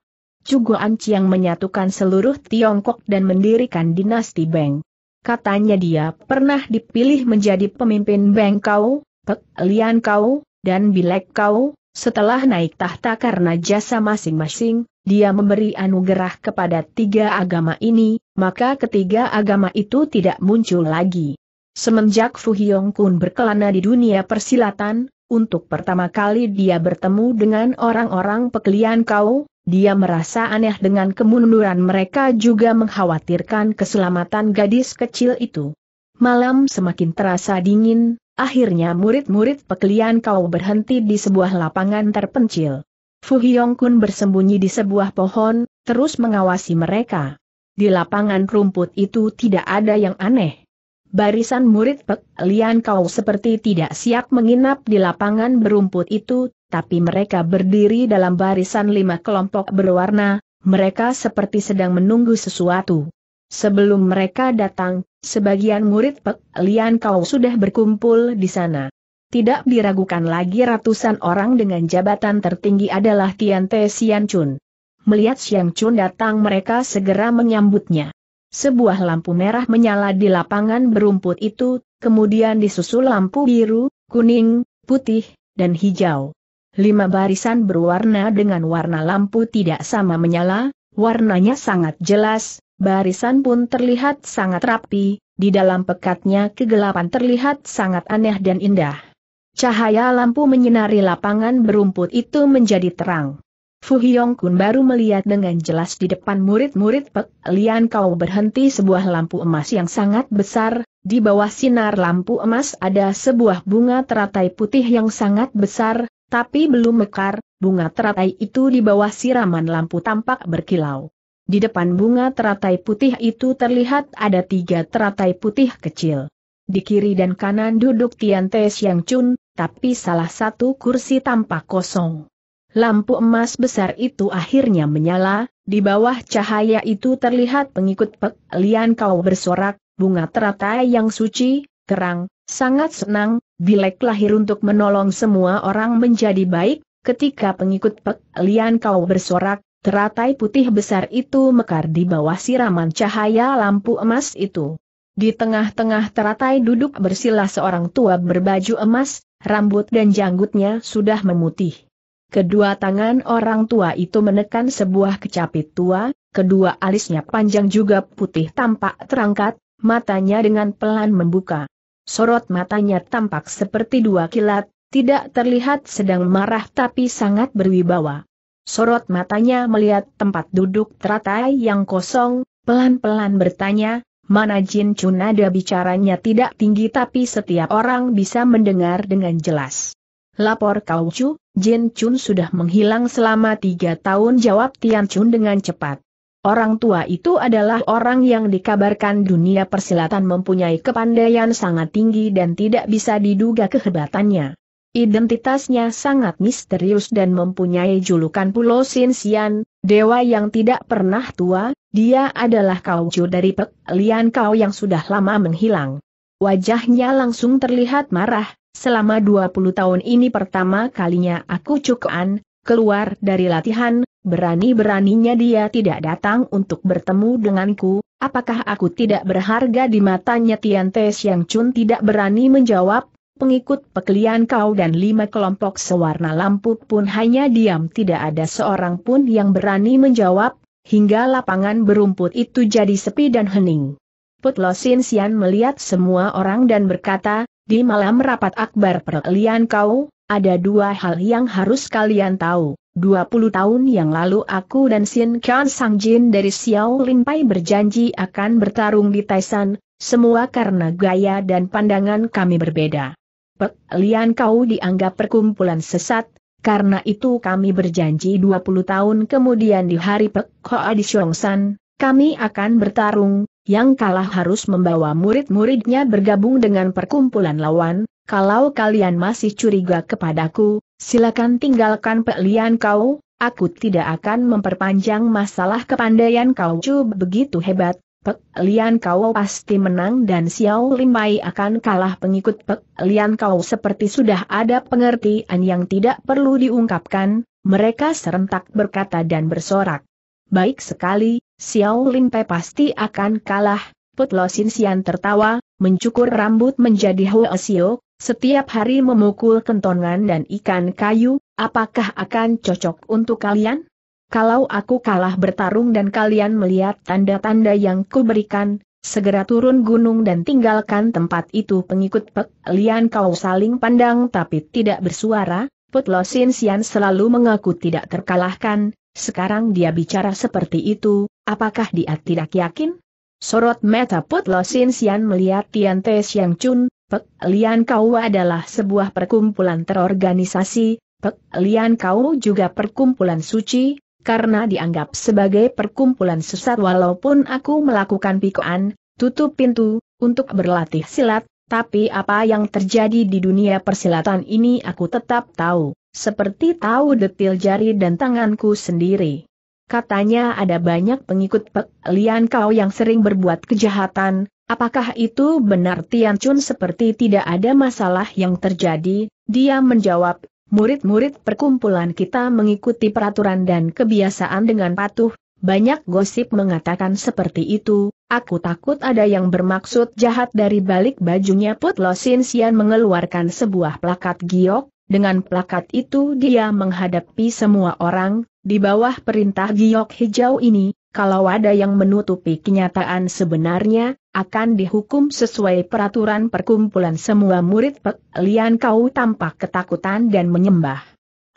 Cuguan Chiang menyatukan seluruh Tiongkok dan mendirikan dinasti Beng. Katanya dia pernah dipilih menjadi pemimpin Beng Kau, Pek Lian Kau, dan Bilek Kau, setelah naik tahta karena jasa masing-masing, dia memberi anugerah kepada tiga agama ini, maka ketiga agama itu tidak muncul lagi. Semenjak Fu Hyong Kun berkelana di dunia persilatan, untuk pertama kali dia bertemu dengan orang-orang pekelian kau, dia merasa aneh dengan kemunduran mereka juga mengkhawatirkan keselamatan gadis kecil itu. Malam semakin terasa dingin, akhirnya murid-murid pekelian kau berhenti di sebuah lapangan terpencil. Fu Hyong Kun bersembunyi di sebuah pohon, terus mengawasi mereka. Di lapangan rumput itu tidak ada yang aneh. Barisan murid Pek Lian Kau seperti tidak siap menginap di lapangan berumput itu, tapi mereka berdiri dalam barisan lima kelompok berwarna, mereka seperti sedang menunggu sesuatu. Sebelum mereka datang, sebagian murid Pek Lian Kau sudah berkumpul di sana. Tidak diragukan lagi ratusan orang dengan jabatan tertinggi adalah Tian Te Sian Chun. Melihat Xiang Chun datang mereka segera menyambutnya. Sebuah lampu merah menyala di lapangan berumput itu, kemudian disusul lampu biru, kuning, putih, dan hijau. Lima barisan berwarna dengan warna lampu tidak sama menyala, warnanya sangat jelas, barisan pun terlihat sangat rapi, di dalam pekatnya kegelapan terlihat sangat aneh dan indah. Cahaya lampu menyinari lapangan berumput itu menjadi terang. Fu Hiong Kun baru melihat dengan jelas di depan murid-murid Pek Lian Kau berhenti sebuah lampu emas yang sangat besar, di bawah sinar lampu emas ada sebuah bunga teratai putih yang sangat besar, tapi belum mekar, bunga teratai itu di bawah siraman lampu tampak berkilau. Di depan bunga teratai putih itu terlihat ada tiga teratai putih kecil. Di kiri dan kanan duduk Tian Te Siang Chun, tapi salah satu kursi tampak kosong. Lampu emas besar itu akhirnya menyala, di bawah cahaya itu terlihat pengikut Pek Lian Kau bersorak, bunga teratai yang suci, kerang, sangat senang, Bilek lahir untuk menolong semua orang menjadi baik, ketika pengikut Pek Lian Kau bersorak, teratai putih besar itu mekar di bawah siraman cahaya lampu emas itu. Di tengah-tengah teratai duduk bersila seorang tua berbaju emas, rambut dan janggutnya sudah memutih. Kedua tangan orang tua itu menekan sebuah kecapi tua, kedua alisnya panjang juga putih tampak terangkat, matanya dengan pelan membuka. Sorot matanya tampak seperti dua kilat, tidak terlihat sedang marah tapi sangat berwibawa. Sorot matanya melihat tempat duduk teratai yang kosong, pelan-pelan bertanya, mana Jin ada bicaranya tidak tinggi tapi setiap orang bisa mendengar dengan jelas. Lapor kau cu, Jin Chun sudah menghilang selama tiga tahun jawab Tian Chun dengan cepat. Orang tua itu adalah orang yang dikabarkan dunia persilatan mempunyai kepandaian sangat tinggi dan tidak bisa diduga kehebatannya. Identitasnya sangat misterius dan mempunyai julukan Pulau Sinsian, dewa yang tidak pernah tua, dia adalah kaucu dari Pek Lian Kau yang sudah lama menghilang. Wajahnya langsung terlihat marah, Selama 20 tahun ini pertama kalinya aku cukuan, keluar dari latihan, berani-beraninya dia tidak datang untuk bertemu denganku, apakah aku tidak berharga di matanya Tian yang yang Chun tidak berani menjawab, pengikut pekelian kau dan lima kelompok sewarna lampu pun hanya diam tidak ada seorang pun yang berani menjawab, hingga lapangan berumput itu jadi sepi dan hening. Putlo Sin Sian melihat semua orang dan berkata, di malam rapat akbar perkelian kau, ada dua hal yang harus kalian tahu. 20 tahun yang lalu aku dan Sin Kian Sang Jin dari Xiao Lin Pai berjanji akan bertarung di Taisan, semua karena gaya dan pandangan kami berbeda. Pek Lian Kau dianggap perkumpulan sesat, karena itu kami berjanji 20 tahun kemudian di hari Pek Hoa di San. Kami akan bertarung, yang kalah harus membawa murid-muridnya bergabung dengan perkumpulan lawan, kalau kalian masih curiga kepadaku, silakan tinggalkan pelian kau, aku tidak akan memperpanjang masalah kepandaian kau Cuk begitu hebat, Pek Lian Kau pasti menang dan Xiao Limai akan kalah pengikut Pek Lian Kau seperti sudah ada pengertian yang tidak perlu diungkapkan, mereka serentak berkata dan bersorak baik sekali, Xiao Limpe pasti akan kalah, Put Lo Sian tertawa, mencukur rambut menjadi Xiao, setiap hari memukul kentongan dan ikan kayu, apakah akan cocok untuk kalian? Kalau aku kalah bertarung dan kalian melihat tanda-tanda yang kuberikan, segera turun gunung dan tinggalkan tempat itu pengikut Pek Lian kau saling pandang tapi tidak bersuara, Put Lo Sian selalu mengaku tidak terkalahkan, sekarang dia bicara seperti itu, apakah dia tidak yakin? Sorot mata Put Lo Sin Sian melihat Tian Te Siang Chun, Pek Lian Kau adalah sebuah perkumpulan terorganisasi, Pek Lian Kau juga perkumpulan suci, karena dianggap sebagai perkumpulan sesat walaupun aku melakukan pikoan, tutup pintu, untuk berlatih silat, tapi apa yang terjadi di dunia persilatan ini aku tetap tahu seperti tahu detil jari dan tanganku sendiri. Katanya ada banyak pengikut Pek Lian Kau yang sering berbuat kejahatan, apakah itu benar Tian Chun seperti tidak ada masalah yang terjadi? Dia menjawab, murid-murid perkumpulan kita mengikuti peraturan dan kebiasaan dengan patuh, banyak gosip mengatakan seperti itu, aku takut ada yang bermaksud jahat dari balik bajunya Put Losin Sin Sian mengeluarkan sebuah plakat giok, dengan plakat itu dia menghadapi semua orang, di bawah perintah giok hijau ini, kalau ada yang menutupi kenyataan sebenarnya, akan dihukum sesuai peraturan perkumpulan semua murid Pek Lian Kau tampak ketakutan dan menyembah.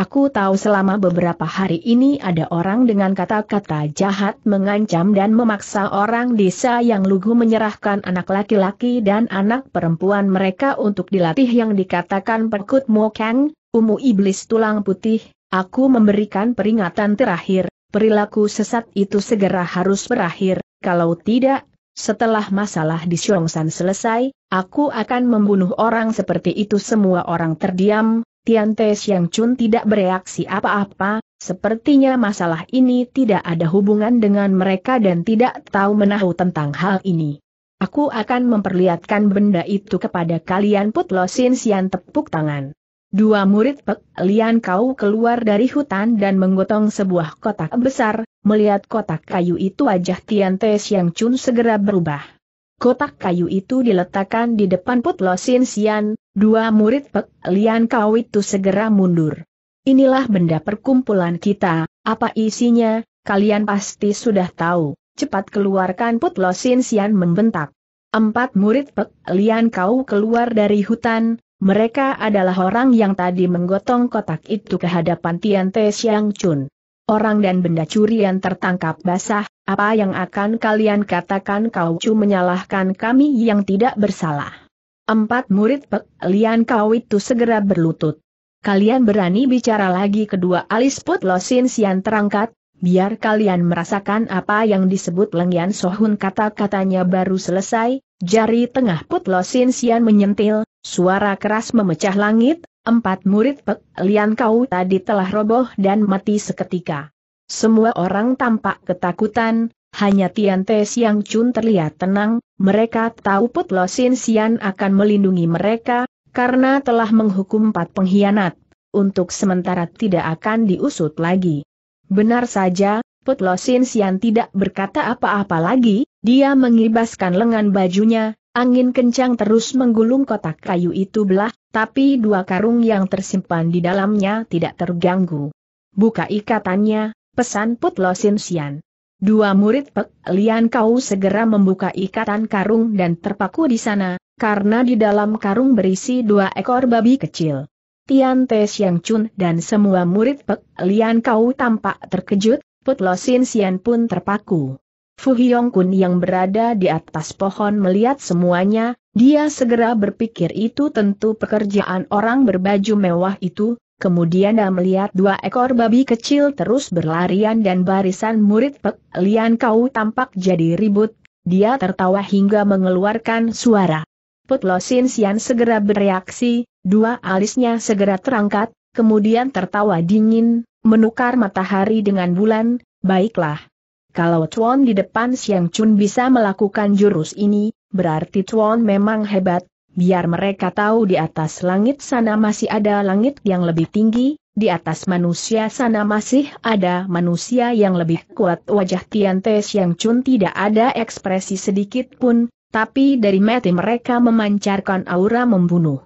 Aku tahu selama beberapa hari ini ada orang dengan kata-kata jahat mengancam dan memaksa orang desa yang lugu menyerahkan anak laki-laki dan anak perempuan mereka untuk dilatih yang dikatakan perkut mokeng, umu iblis tulang putih, aku memberikan peringatan terakhir, perilaku sesat itu segera harus berakhir, kalau tidak, setelah masalah di Syongsan selesai, aku akan membunuh orang seperti itu semua orang terdiam, Tian Te Xiang Chun tidak bereaksi apa-apa, sepertinya masalah ini tidak ada hubungan dengan mereka dan tidak tahu menahu tentang hal ini. Aku akan memperlihatkan benda itu kepada kalian Putlo Lo Sin Sian tepuk tangan. Dua murid Pek Lian Kau keluar dari hutan dan menggotong sebuah kotak besar, melihat kotak kayu itu wajah Tian Te Xiang Chun segera berubah. Kotak kayu itu diletakkan di depan Putlo Lo Sin Sian, Dua murid Pek Lian Kau itu segera mundur. Inilah benda perkumpulan kita, apa isinya, kalian pasti sudah tahu. Cepat keluarkan Put Lo Sin Sian membentak. Empat murid Pek Lian Kau keluar dari hutan, mereka adalah orang yang tadi menggotong kotak itu ke hadapan Tian Te Xiang Chun. Orang dan benda curian tertangkap basah, apa yang akan kalian katakan kau cu menyalahkan kami yang tidak bersalah. Empat murid Pek Lian Kau itu segera berlutut. Kalian berani bicara lagi kedua alis Put Losin Sian terangkat, biar kalian merasakan apa yang disebut Lengyan Sohun kata-katanya baru selesai, jari tengah Put Losin Sian menyentil, suara keras memecah langit, empat murid Pek Lian Kau tadi telah roboh dan mati seketika. Semua orang tampak ketakutan, hanya Tian Te Siang Chun terlihat tenang, mereka tahu Put Lo Sin Sian akan melindungi mereka, karena telah menghukum empat pengkhianat, untuk sementara tidak akan diusut lagi. Benar saja, Put Lo Sin Sian tidak berkata apa-apa lagi, dia mengibaskan lengan bajunya, angin kencang terus menggulung kotak kayu itu belah, tapi dua karung yang tersimpan di dalamnya tidak terganggu. Buka ikatannya, pesan Put Lo Sin Sian. Dua murid Pek Lian Kau segera membuka ikatan karung dan terpaku di sana, karena di dalam karung berisi dua ekor babi kecil. Tian Te Siang Chun dan semua murid Pek Lian Kau tampak terkejut, Put Lo Sin Sian pun terpaku. Fu Hyong Kun yang berada di atas pohon melihat semuanya, dia segera berpikir itu tentu pekerjaan orang berbaju mewah itu, Kemudian dia melihat dua ekor babi kecil terus berlarian dan barisan murid Pek Lian Kau tampak jadi ribut. Dia tertawa hingga mengeluarkan suara. Put Lo Sian segera bereaksi, dua alisnya segera terangkat, kemudian tertawa dingin, menukar matahari dengan bulan, baiklah. Kalau Chuan di depan Siang Chun bisa melakukan jurus ini, berarti Chuan memang hebat, biar mereka tahu di atas langit sana masih ada langit yang lebih tinggi, di atas manusia sana masih ada manusia yang lebih kuat wajah Tian Te Siang Chun tidak ada ekspresi sedikit pun, tapi dari mati mereka memancarkan aura membunuh.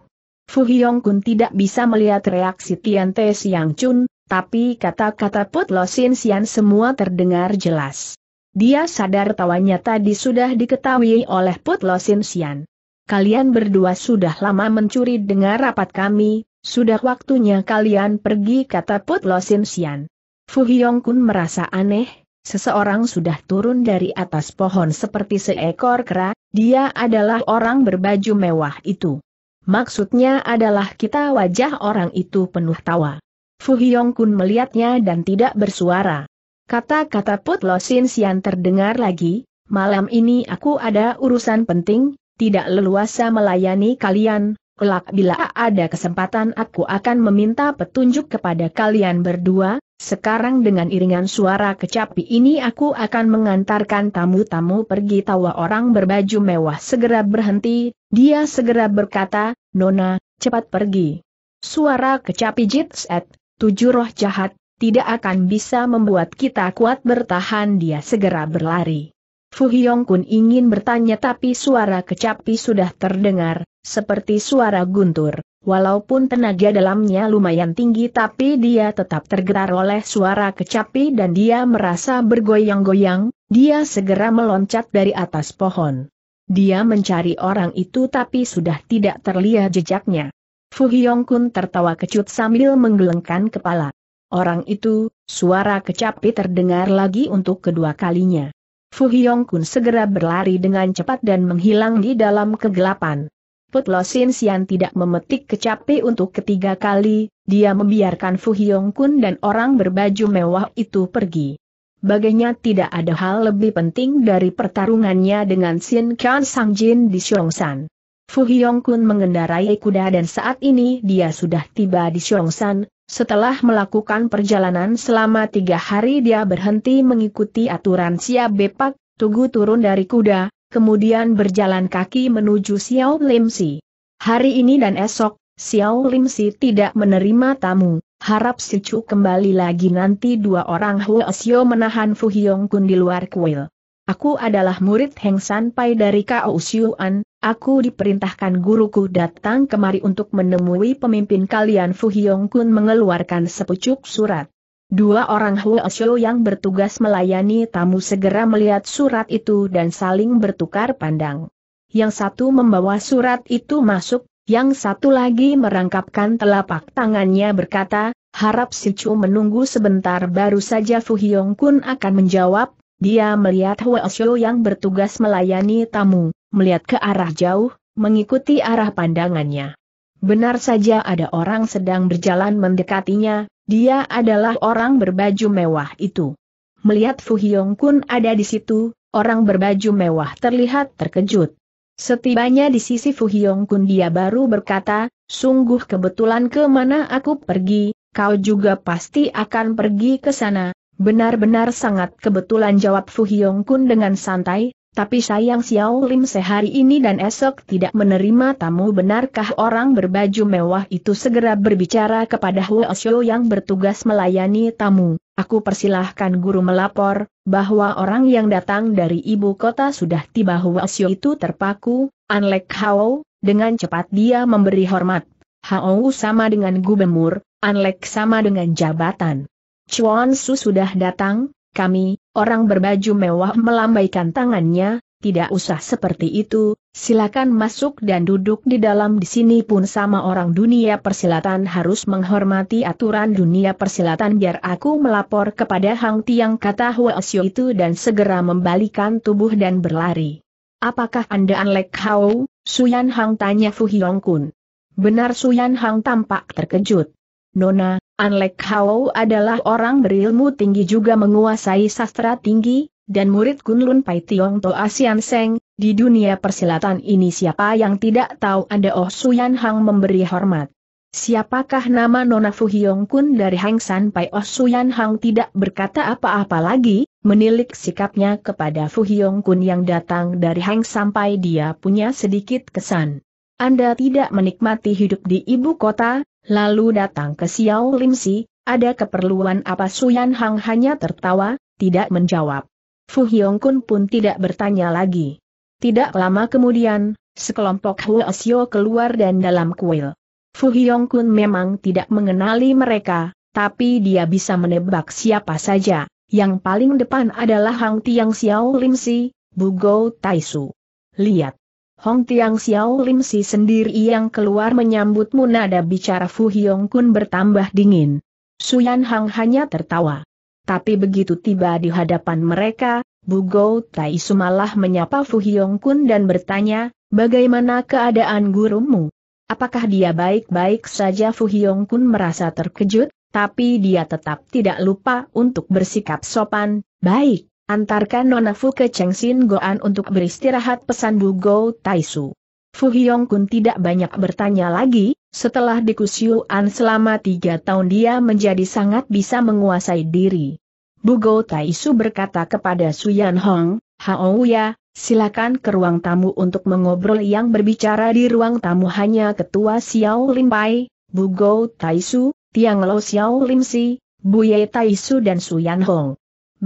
Fu Hyong Kun tidak bisa melihat reaksi Tian Te Siang Chun, tapi kata-kata Put Lo Sin Sian semua terdengar jelas. Dia sadar tawanya tadi sudah diketahui oleh Put Lo Sin Sian kalian berdua sudah lama mencuri dengar rapat kami, sudah waktunya kalian pergi kata Put Lo Sin Sian. Fu Hyong Kun merasa aneh, seseorang sudah turun dari atas pohon seperti seekor kera, dia adalah orang berbaju mewah itu. Maksudnya adalah kita wajah orang itu penuh tawa. Fu Hyong Kun melihatnya dan tidak bersuara. Kata-kata Put Lo Sian terdengar lagi, malam ini aku ada urusan penting, tidak leluasa melayani kalian, kelak bila ada kesempatan aku akan meminta petunjuk kepada kalian berdua, sekarang dengan iringan suara kecapi ini aku akan mengantarkan tamu-tamu pergi tawa orang berbaju mewah segera berhenti, dia segera berkata, Nona, cepat pergi. Suara kecapi jitset, tujuh roh jahat, tidak akan bisa membuat kita kuat bertahan dia segera berlari. Fu Hyong Kun ingin bertanya tapi suara kecapi sudah terdengar, seperti suara guntur. Walaupun tenaga dalamnya lumayan tinggi tapi dia tetap tergetar oleh suara kecapi dan dia merasa bergoyang-goyang, dia segera meloncat dari atas pohon. Dia mencari orang itu tapi sudah tidak terlihat jejaknya. Fu Hyong Kun tertawa kecut sambil menggelengkan kepala. Orang itu, suara kecapi terdengar lagi untuk kedua kalinya. Fu Hyong Kun segera berlari dengan cepat dan menghilang di dalam kegelapan. Put Lo Sin Sian tidak memetik kecapi untuk ketiga kali, dia membiarkan Fu Hyong Kun dan orang berbaju mewah itu pergi. Baginya tidak ada hal lebih penting dari pertarungannya dengan Sin Kian Sang Jin di Xiongshan. Fu Hyong Kun mengendarai kuda dan saat ini dia sudah tiba di Xiongshan, setelah melakukan perjalanan selama tiga hari dia berhenti mengikuti aturan siap Bepak, Tugu turun dari kuda, kemudian berjalan kaki menuju Xiao Lim Si. Hari ini dan esok, Xiao Lim Si tidak menerima tamu. Harap Si Chu kembali lagi nanti dua orang Xiao menahan Fu Hyong Kun di luar kuil. Aku adalah murid Heng San Pai dari Kao Xiu An, Aku diperintahkan guruku datang kemari untuk menemui pemimpin kalian Fu Hyong Kun mengeluarkan sepucuk surat. Dua orang Huo Xiu yang bertugas melayani tamu segera melihat surat itu dan saling bertukar pandang. Yang satu membawa surat itu masuk, yang satu lagi merangkapkan telapak tangannya berkata, harap Sichu menunggu sebentar baru saja Fu Hyong Kun akan menjawab, dia melihat Huo yang bertugas melayani tamu, melihat ke arah jauh, mengikuti arah pandangannya. Benar saja ada orang sedang berjalan mendekatinya, dia adalah orang berbaju mewah itu. Melihat Hyong Kun ada di situ, orang berbaju mewah terlihat terkejut. Setibanya di sisi Hyong Kun dia baru berkata, sungguh kebetulan kemana aku pergi, kau juga pasti akan pergi ke sana, Benar-benar sangat kebetulan jawab Fu Hyong Kun dengan santai, tapi sayang Xiao Lim sehari ini dan esok tidak menerima tamu benarkah orang berbaju mewah itu segera berbicara kepada Huo Xiu yang bertugas melayani tamu. Aku persilahkan guru melapor, bahwa orang yang datang dari ibu kota sudah tiba Huo Xiu itu terpaku, Anlek Hao, dengan cepat dia memberi hormat. Hao sama dengan gubernur, Anlek sama dengan jabatan. Chuan Su sudah datang, kami, orang berbaju mewah melambaikan tangannya, tidak usah seperti itu, silakan masuk dan duduk di dalam di sini pun sama orang dunia persilatan harus menghormati aturan dunia persilatan biar aku melapor kepada Hang Tiang kata Huasio itu dan segera membalikan tubuh dan berlari. Apakah Anda Anlek Hao? Suyan Hang tanya Fu Hyong Kun. Benar Suyan Hang tampak terkejut. Nona, Anlek Hao adalah orang berilmu tinggi juga menguasai sastra tinggi, dan murid Kunlun Pai Tiong To Asian Seng, di dunia persilatan ini siapa yang tidak tahu ada Oh Suyan Hang memberi hormat. Siapakah nama Nona Fu Hyong Kun dari Hang San Pai Oh Suyan Hang tidak berkata apa-apa lagi, menilik sikapnya kepada Fu Hyong Kun yang datang dari Hang sampai dia punya sedikit kesan. Anda tidak menikmati hidup di ibu kota, lalu datang ke Xiao Limsi, ada keperluan apa Suyan Hang hanya tertawa, tidak menjawab. Fu Hyong Kun pun tidak bertanya lagi. Tidak lama kemudian, sekelompok Huo Xiao keluar dan dalam kuil. Fu Hyong Kun memang tidak mengenali mereka, tapi dia bisa menebak siapa saja. Yang paling depan adalah Hang Tiang Xiao Lim Si, Bugou Taisu. Lihat, Hong Tiang Xiao Lim Si sendiri yang keluar menyambut Munada bicara Fu Hyong Kun bertambah dingin. Suyan Hang hanya tertawa. Tapi begitu tiba di hadapan mereka, Bu Gou Tai Sumalah menyapa Fu Hyong Kun dan bertanya, bagaimana keadaan gurumu? Apakah dia baik-baik saja Fu Hyong Kun merasa terkejut, tapi dia tetap tidak lupa untuk bersikap sopan, baik. Antarkan Nona Fu ke Chengxin Goan untuk beristirahat pesan Bu Go Taisu. Fu Hyong Kun tidak banyak bertanya lagi, setelah di an selama tiga tahun dia menjadi sangat bisa menguasai diri. Bu Go Taisu berkata kepada Suyan Hong, Hao ya, silakan ke ruang tamu untuk mengobrol yang berbicara di ruang tamu hanya ketua Xiao Lim Pai, Bu Go Taisu, Tiang Lo Xiao Lim Si, Bu Ye Taisu dan Suyan Hong.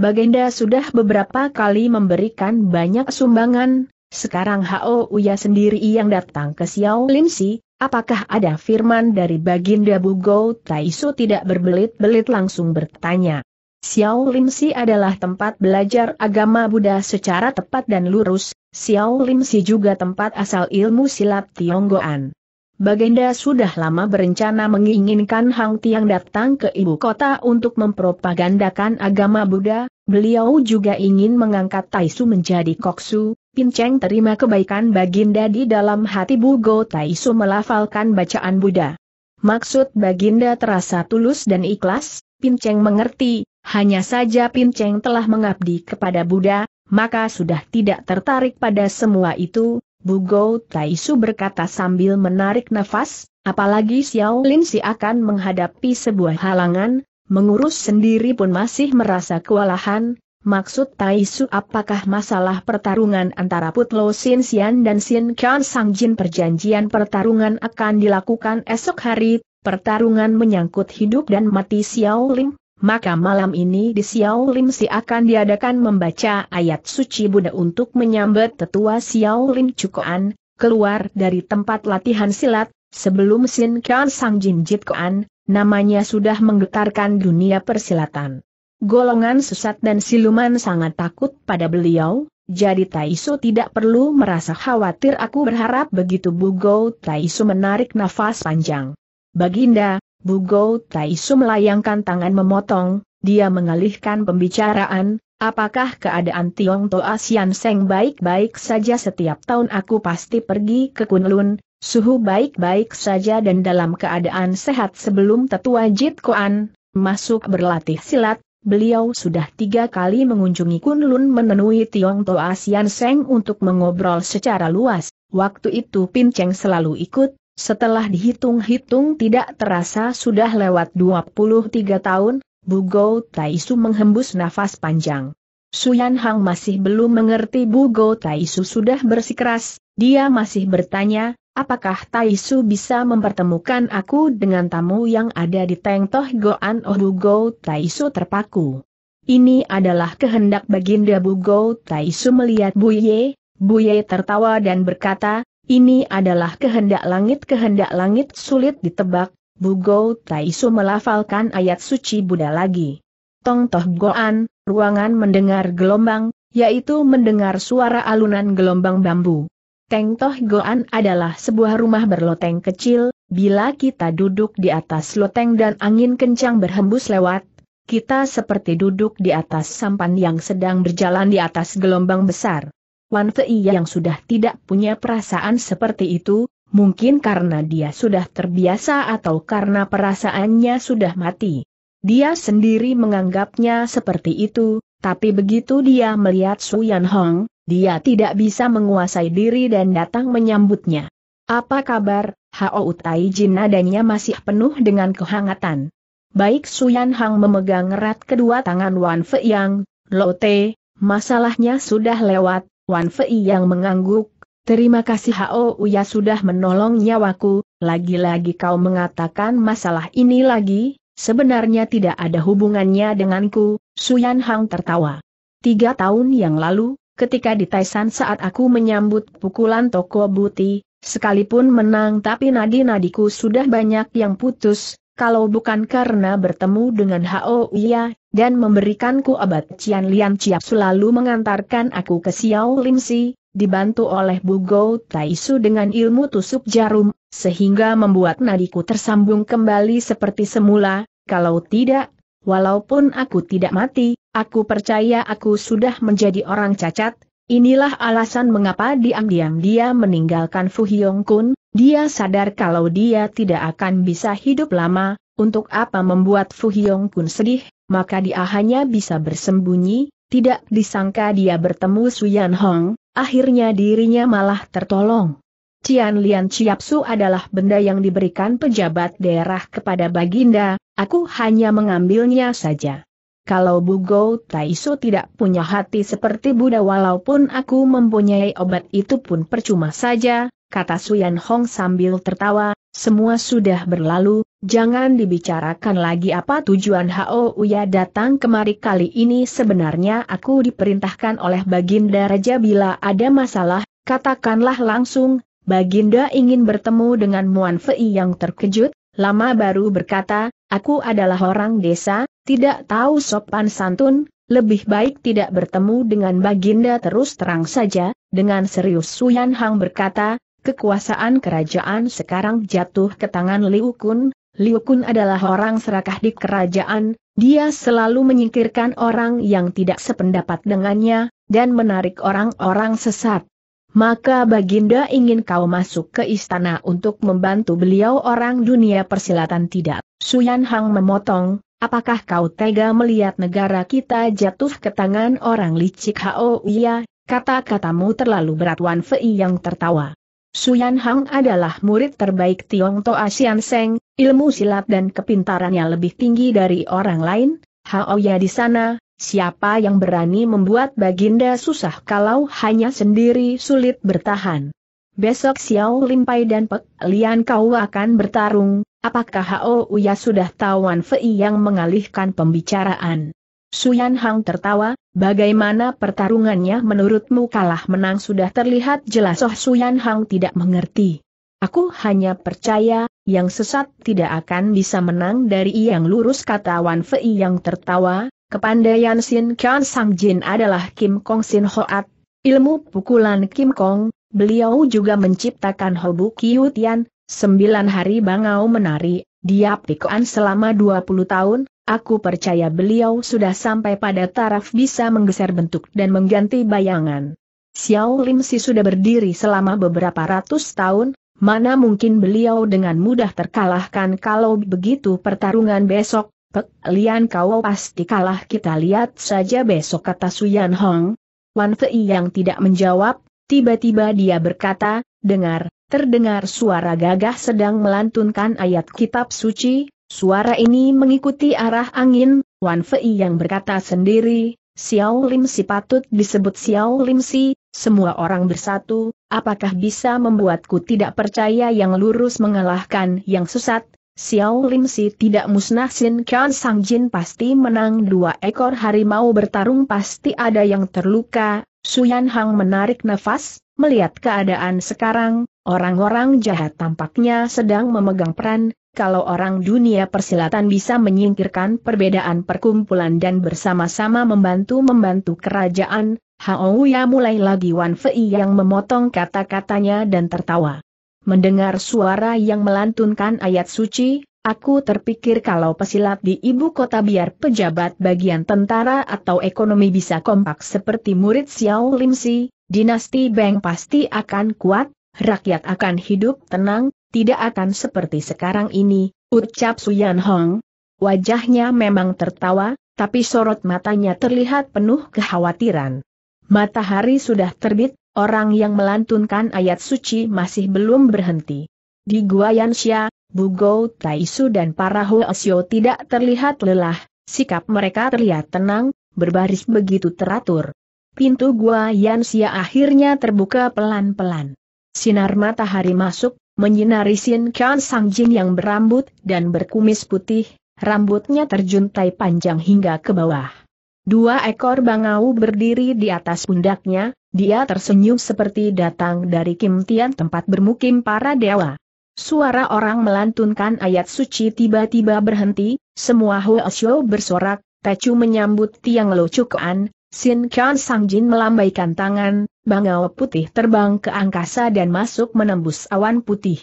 Bagenda sudah beberapa kali memberikan banyak sumbangan, sekarang Hao Uya sendiri yang datang ke Xiao Lim Si, apakah ada firman dari Baginda Bugo Taisu tidak berbelit-belit langsung bertanya. Xiao Lim Si adalah tempat belajar agama Buddha secara tepat dan lurus, Xiao Lim Si juga tempat asal ilmu silat Tionggoan. Baginda sudah lama berencana menginginkan Hang Tiang datang ke ibu kota untuk mempropagandakan agama Buddha, beliau juga ingin mengangkat Taisu menjadi koksu, Pinceng terima kebaikan Baginda di dalam hati Bugo Taisu melafalkan bacaan Buddha. Maksud Baginda terasa tulus dan ikhlas, Pinceng mengerti, hanya saja Pinceng telah mengabdi kepada Buddha, maka sudah tidak tertarik pada semua itu, Bugou Taisu berkata sambil menarik nafas, apalagi Xiao Lin Si akan menghadapi sebuah halangan, mengurus sendiri pun masih merasa kewalahan, maksud Taisu apakah masalah pertarungan antara Putlo Sin Sian dan Sin Kian Sang Jin perjanjian pertarungan akan dilakukan esok hari, pertarungan menyangkut hidup dan mati Xiao Lin? maka malam ini di Xiao Lim Si akan diadakan membaca ayat suci Buddha untuk menyambut tetua Xiao Lim Cukoan, keluar dari tempat latihan silat, sebelum Sin Kian Sang Jin Jit Koan, namanya sudah menggetarkan dunia persilatan. Golongan sesat dan siluman sangat takut pada beliau, jadi Taisu tidak perlu merasa khawatir aku berharap begitu bugo Taisu menarik nafas panjang. Baginda, Bugou Taisu melayangkan tangan memotong, dia mengalihkan pembicaraan, apakah keadaan Tiong Toa Sian Seng baik-baik saja setiap tahun aku pasti pergi ke Kunlun, suhu baik-baik saja dan dalam keadaan sehat sebelum tetua Jit Koan, masuk berlatih silat, beliau sudah tiga kali mengunjungi Kunlun menemui Tiong Toa Sian Seng untuk mengobrol secara luas, waktu itu Pin Cheng selalu ikut, setelah dihitung-hitung tidak terasa sudah lewat 23 tahun, Bugo Taisu menghembus nafas panjang. Suyan Hang masih belum mengerti Bugo Taisu sudah bersikeras, dia masih bertanya, apakah Taisu bisa mempertemukan aku dengan tamu yang ada di Teng Toh Goan Oh Bugo Taisu terpaku. Ini adalah kehendak baginda Bugo Taisu melihat Buye, Buye tertawa dan berkata, ini adalah kehendak langit kehendak langit sulit ditebak, Bugou Taisu melafalkan ayat suci Buddha lagi. Tong Toh Goan, ruangan mendengar gelombang, yaitu mendengar suara alunan gelombang bambu. Teng Toh Goan adalah sebuah rumah berloteng kecil, bila kita duduk di atas loteng dan angin kencang berhembus lewat, kita seperti duduk di atas sampan yang sedang berjalan di atas gelombang besar. Wan Fei yang sudah tidak punya perasaan seperti itu, mungkin karena dia sudah terbiasa atau karena perasaannya sudah mati. Dia sendiri menganggapnya seperti itu, tapi begitu dia melihat Su Yan Hong, dia tidak bisa menguasai diri dan datang menyambutnya. Apa kabar, Hao Utai Jin nadanya masih penuh dengan kehangatan. Baik Yan Yanhong memegang erat kedua tangan Wan Fei Yang, Lo Te, masalahnya sudah lewat, Wan Fei yang mengangguk, terima kasih Hao Uya sudah menolong nyawaku, lagi-lagi kau mengatakan masalah ini lagi, sebenarnya tidak ada hubungannya denganku, Yan Hang tertawa. Tiga tahun yang lalu, ketika di Taisan saat aku menyambut pukulan toko buti, sekalipun menang tapi nadi-nadiku sudah banyak yang putus, kalau bukan karena bertemu dengan Hao Iya, dan memberikanku obat Cian Lian Ciap selalu mengantarkan aku ke Xiao Lim dibantu oleh Bu Bugou Taisu dengan ilmu tusuk jarum, sehingga membuat nadiku tersambung kembali seperti semula, kalau tidak, walaupun aku tidak mati, aku percaya aku sudah menjadi orang cacat, Inilah alasan mengapa diam-diam dia meninggalkan Fu Hyong Kun, dia sadar kalau dia tidak akan bisa hidup lama, untuk apa membuat Fu Hyong Kun sedih, maka dia hanya bisa bersembunyi, tidak disangka dia bertemu Su Yan Hong, akhirnya dirinya malah tertolong. Cian Lian Chiapsu adalah benda yang diberikan pejabat daerah kepada Baginda, aku hanya mengambilnya saja kalau Bugo Taiso tidak punya hati seperti Buddha walaupun aku mempunyai obat itu pun percuma saja, kata Suyan Hong sambil tertawa, semua sudah berlalu, jangan dibicarakan lagi apa tujuan Hao Uya datang kemari kali ini sebenarnya aku diperintahkan oleh Baginda Raja bila ada masalah, katakanlah langsung, Baginda ingin bertemu dengan Muan Fei yang terkejut, lama baru berkata, aku adalah orang desa, tidak tahu sopan santun, lebih baik tidak bertemu dengan Baginda terus terang saja, dengan serius Suyan Hang berkata, kekuasaan kerajaan sekarang jatuh ke tangan Liu Kun, Liu Kun adalah orang serakah di kerajaan, dia selalu menyingkirkan orang yang tidak sependapat dengannya, dan menarik orang-orang sesat maka Baginda ingin kau masuk ke istana untuk membantu beliau orang dunia persilatan tidak. Suyan Hang memotong, apakah kau tega melihat negara kita jatuh ke tangan orang licik Hao Iya, kata-katamu terlalu berat Wan Fei yang tertawa. Suyan Hang adalah murid terbaik Tiong Toa Sian Seng, ilmu silat dan kepintarannya lebih tinggi dari orang lain, Hao Ya di sana, Siapa yang berani membuat Baginda susah kalau hanya sendiri sulit bertahan? Besok Xiao Limpai dan Pek Lian Kau akan bertarung, apakah Hao Uya sudah tahu Wan Fei yang mengalihkan pembicaraan? Suyan Hang tertawa, bagaimana pertarungannya menurutmu kalah menang sudah terlihat jelas Oh Suyan Hang tidak mengerti. Aku hanya percaya, yang sesat tidak akan bisa menang dari yang lurus kata Wan Fei yang tertawa, Kepandaian Sin Kian Sang Jin adalah Kim Kong Sin Hoat, ilmu pukulan Kim Kong, beliau juga menciptakan Kiu Tian, sembilan hari bangau menari, dia pikoan selama 20 tahun, aku percaya beliau sudah sampai pada taraf bisa menggeser bentuk dan mengganti bayangan. Xiao Lim Si sudah berdiri selama beberapa ratus tahun, mana mungkin beliau dengan mudah terkalahkan kalau begitu pertarungan besok, Kalian kau pasti kalah kita lihat saja besok kata Suyan Hong. Wan Fei yang tidak menjawab, tiba-tiba dia berkata, dengar, terdengar suara gagah sedang melantunkan ayat kitab suci, suara ini mengikuti arah angin, Wan Fei yang berkata sendiri, Xiao Lim Si patut disebut Xiao Lim Si, semua orang bersatu, apakah bisa membuatku tidak percaya yang lurus mengalahkan yang sesat, Xiao Lim Si tidak musnah Sin Kian Sang Jin pasti menang dua ekor harimau bertarung pasti ada yang terluka, Yan Hang menarik nafas, melihat keadaan sekarang, orang-orang jahat tampaknya sedang memegang peran, kalau orang dunia persilatan bisa menyingkirkan perbedaan perkumpulan dan bersama-sama membantu-membantu kerajaan, Hao Ya mulai lagi Wan Fei yang memotong kata-katanya dan tertawa. Mendengar suara yang melantunkan ayat suci, aku terpikir kalau pesilat di ibu kota biar pejabat bagian tentara atau ekonomi bisa kompak seperti murid Xiao Limsi, dinasti Beng pasti akan kuat, rakyat akan hidup tenang, tidak akan seperti sekarang ini, ucap Suyan Hong. Wajahnya memang tertawa, tapi sorot matanya terlihat penuh kekhawatiran. Matahari sudah terbit, Orang yang melantunkan ayat suci masih belum berhenti. Di Gua Yansha, Bugo, Taisu dan para Hoesyo tidak terlihat lelah, sikap mereka terlihat tenang, berbaris begitu teratur. Pintu Gua Yansia akhirnya terbuka pelan-pelan. Sinar matahari masuk, menyinari Sin Kan Sangjin yang berambut dan berkumis putih, rambutnya terjuntai panjang hingga ke bawah. Dua ekor bangau berdiri di atas pundaknya, dia tersenyum seperti datang dari Kim Tian tempat bermukim para dewa. Suara orang melantunkan ayat suci tiba-tiba berhenti, semua Xiao bersorak, Tecu menyambut tiang Lucukan. Sin Sang Jin melambaikan tangan, bangau putih terbang ke angkasa dan masuk menembus awan putih.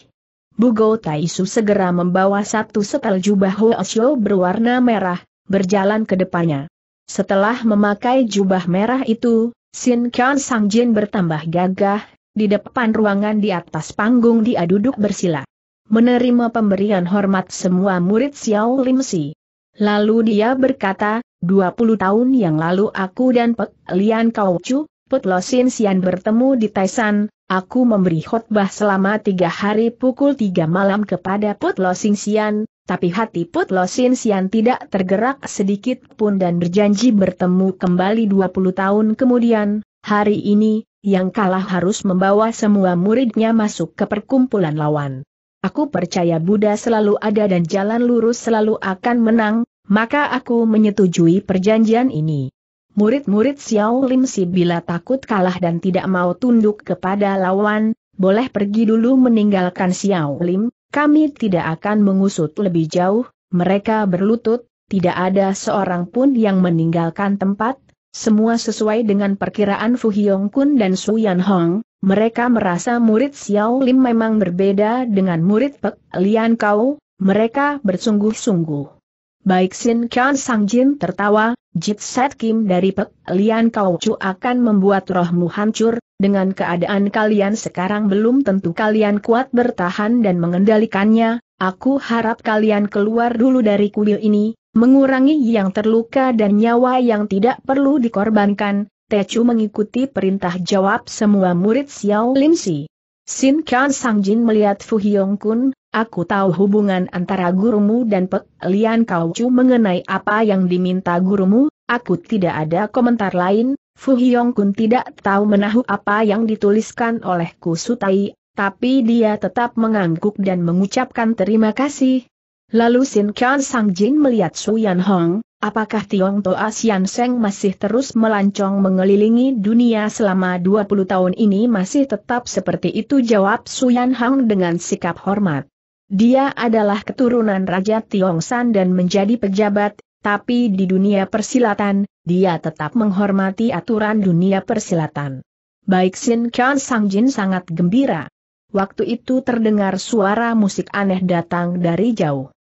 Bugo Taisu segera membawa satu setel jubah Xiao berwarna merah, berjalan ke depannya. Setelah memakai jubah merah itu, Sin Kion Sang Jin bertambah gagah, di depan ruangan di atas panggung dia duduk bersila. Menerima pemberian hormat semua murid Xiao Lim Si. Lalu dia berkata, 20 tahun yang lalu aku dan Pek Lian Kau Chu, Pek Lo Sin Sian bertemu di Taisan, aku memberi khotbah selama tiga hari pukul 3 malam kepada Pek Lo Sin Sian, tapi hati Put Lo Sin Sian tidak tergerak sedikit pun dan berjanji bertemu kembali 20 tahun kemudian, hari ini, yang kalah harus membawa semua muridnya masuk ke perkumpulan lawan. Aku percaya Buddha selalu ada dan jalan lurus selalu akan menang, maka aku menyetujui perjanjian ini. Murid-murid Xiao Lim Si bila takut kalah dan tidak mau tunduk kepada lawan, boleh pergi dulu meninggalkan Xiao Lim, kami tidak akan mengusut lebih jauh, mereka berlutut, tidak ada seorang pun yang meninggalkan tempat, semua sesuai dengan perkiraan Fu Hyong Kun dan Su Yan Hong, mereka merasa murid Xiao Lim memang berbeda dengan murid Pek Lian Kau, mereka bersungguh-sungguh. Baik Sin Kian Sang Jin tertawa, Jit Set Kim dari Pek Lian Kau Chu akan membuat rohmu hancur, dengan keadaan kalian sekarang belum tentu kalian kuat bertahan dan mengendalikannya, aku harap kalian keluar dulu dari kuil ini, mengurangi yang terluka dan nyawa yang tidak perlu dikorbankan, Chu mengikuti perintah jawab semua murid Xiao Lim Si. Sin Kan Sang Jin melihat Fu Hyong Kun, aku tahu hubungan antara gurumu dan Pek Lian Kau Chu mengenai apa yang diminta gurumu, aku tidak ada komentar lain, Fu Hyong Kun tidak tahu menahu apa yang dituliskan oleh Ku Sutai, tapi dia tetap mengangguk dan mengucapkan terima kasih, Lalu Sin Kian Sang Jin melihat Su Yan Hong, apakah Tiong Toa Sian Seng masih terus melancong mengelilingi dunia selama 20 tahun ini masih tetap seperti itu jawab Su Yan Hong dengan sikap hormat. Dia adalah keturunan Raja Tiong San dan menjadi pejabat, tapi di dunia persilatan, dia tetap menghormati aturan dunia persilatan. Baik Sin Kian Sang Jin sangat gembira. Waktu itu terdengar suara musik aneh datang dari jauh.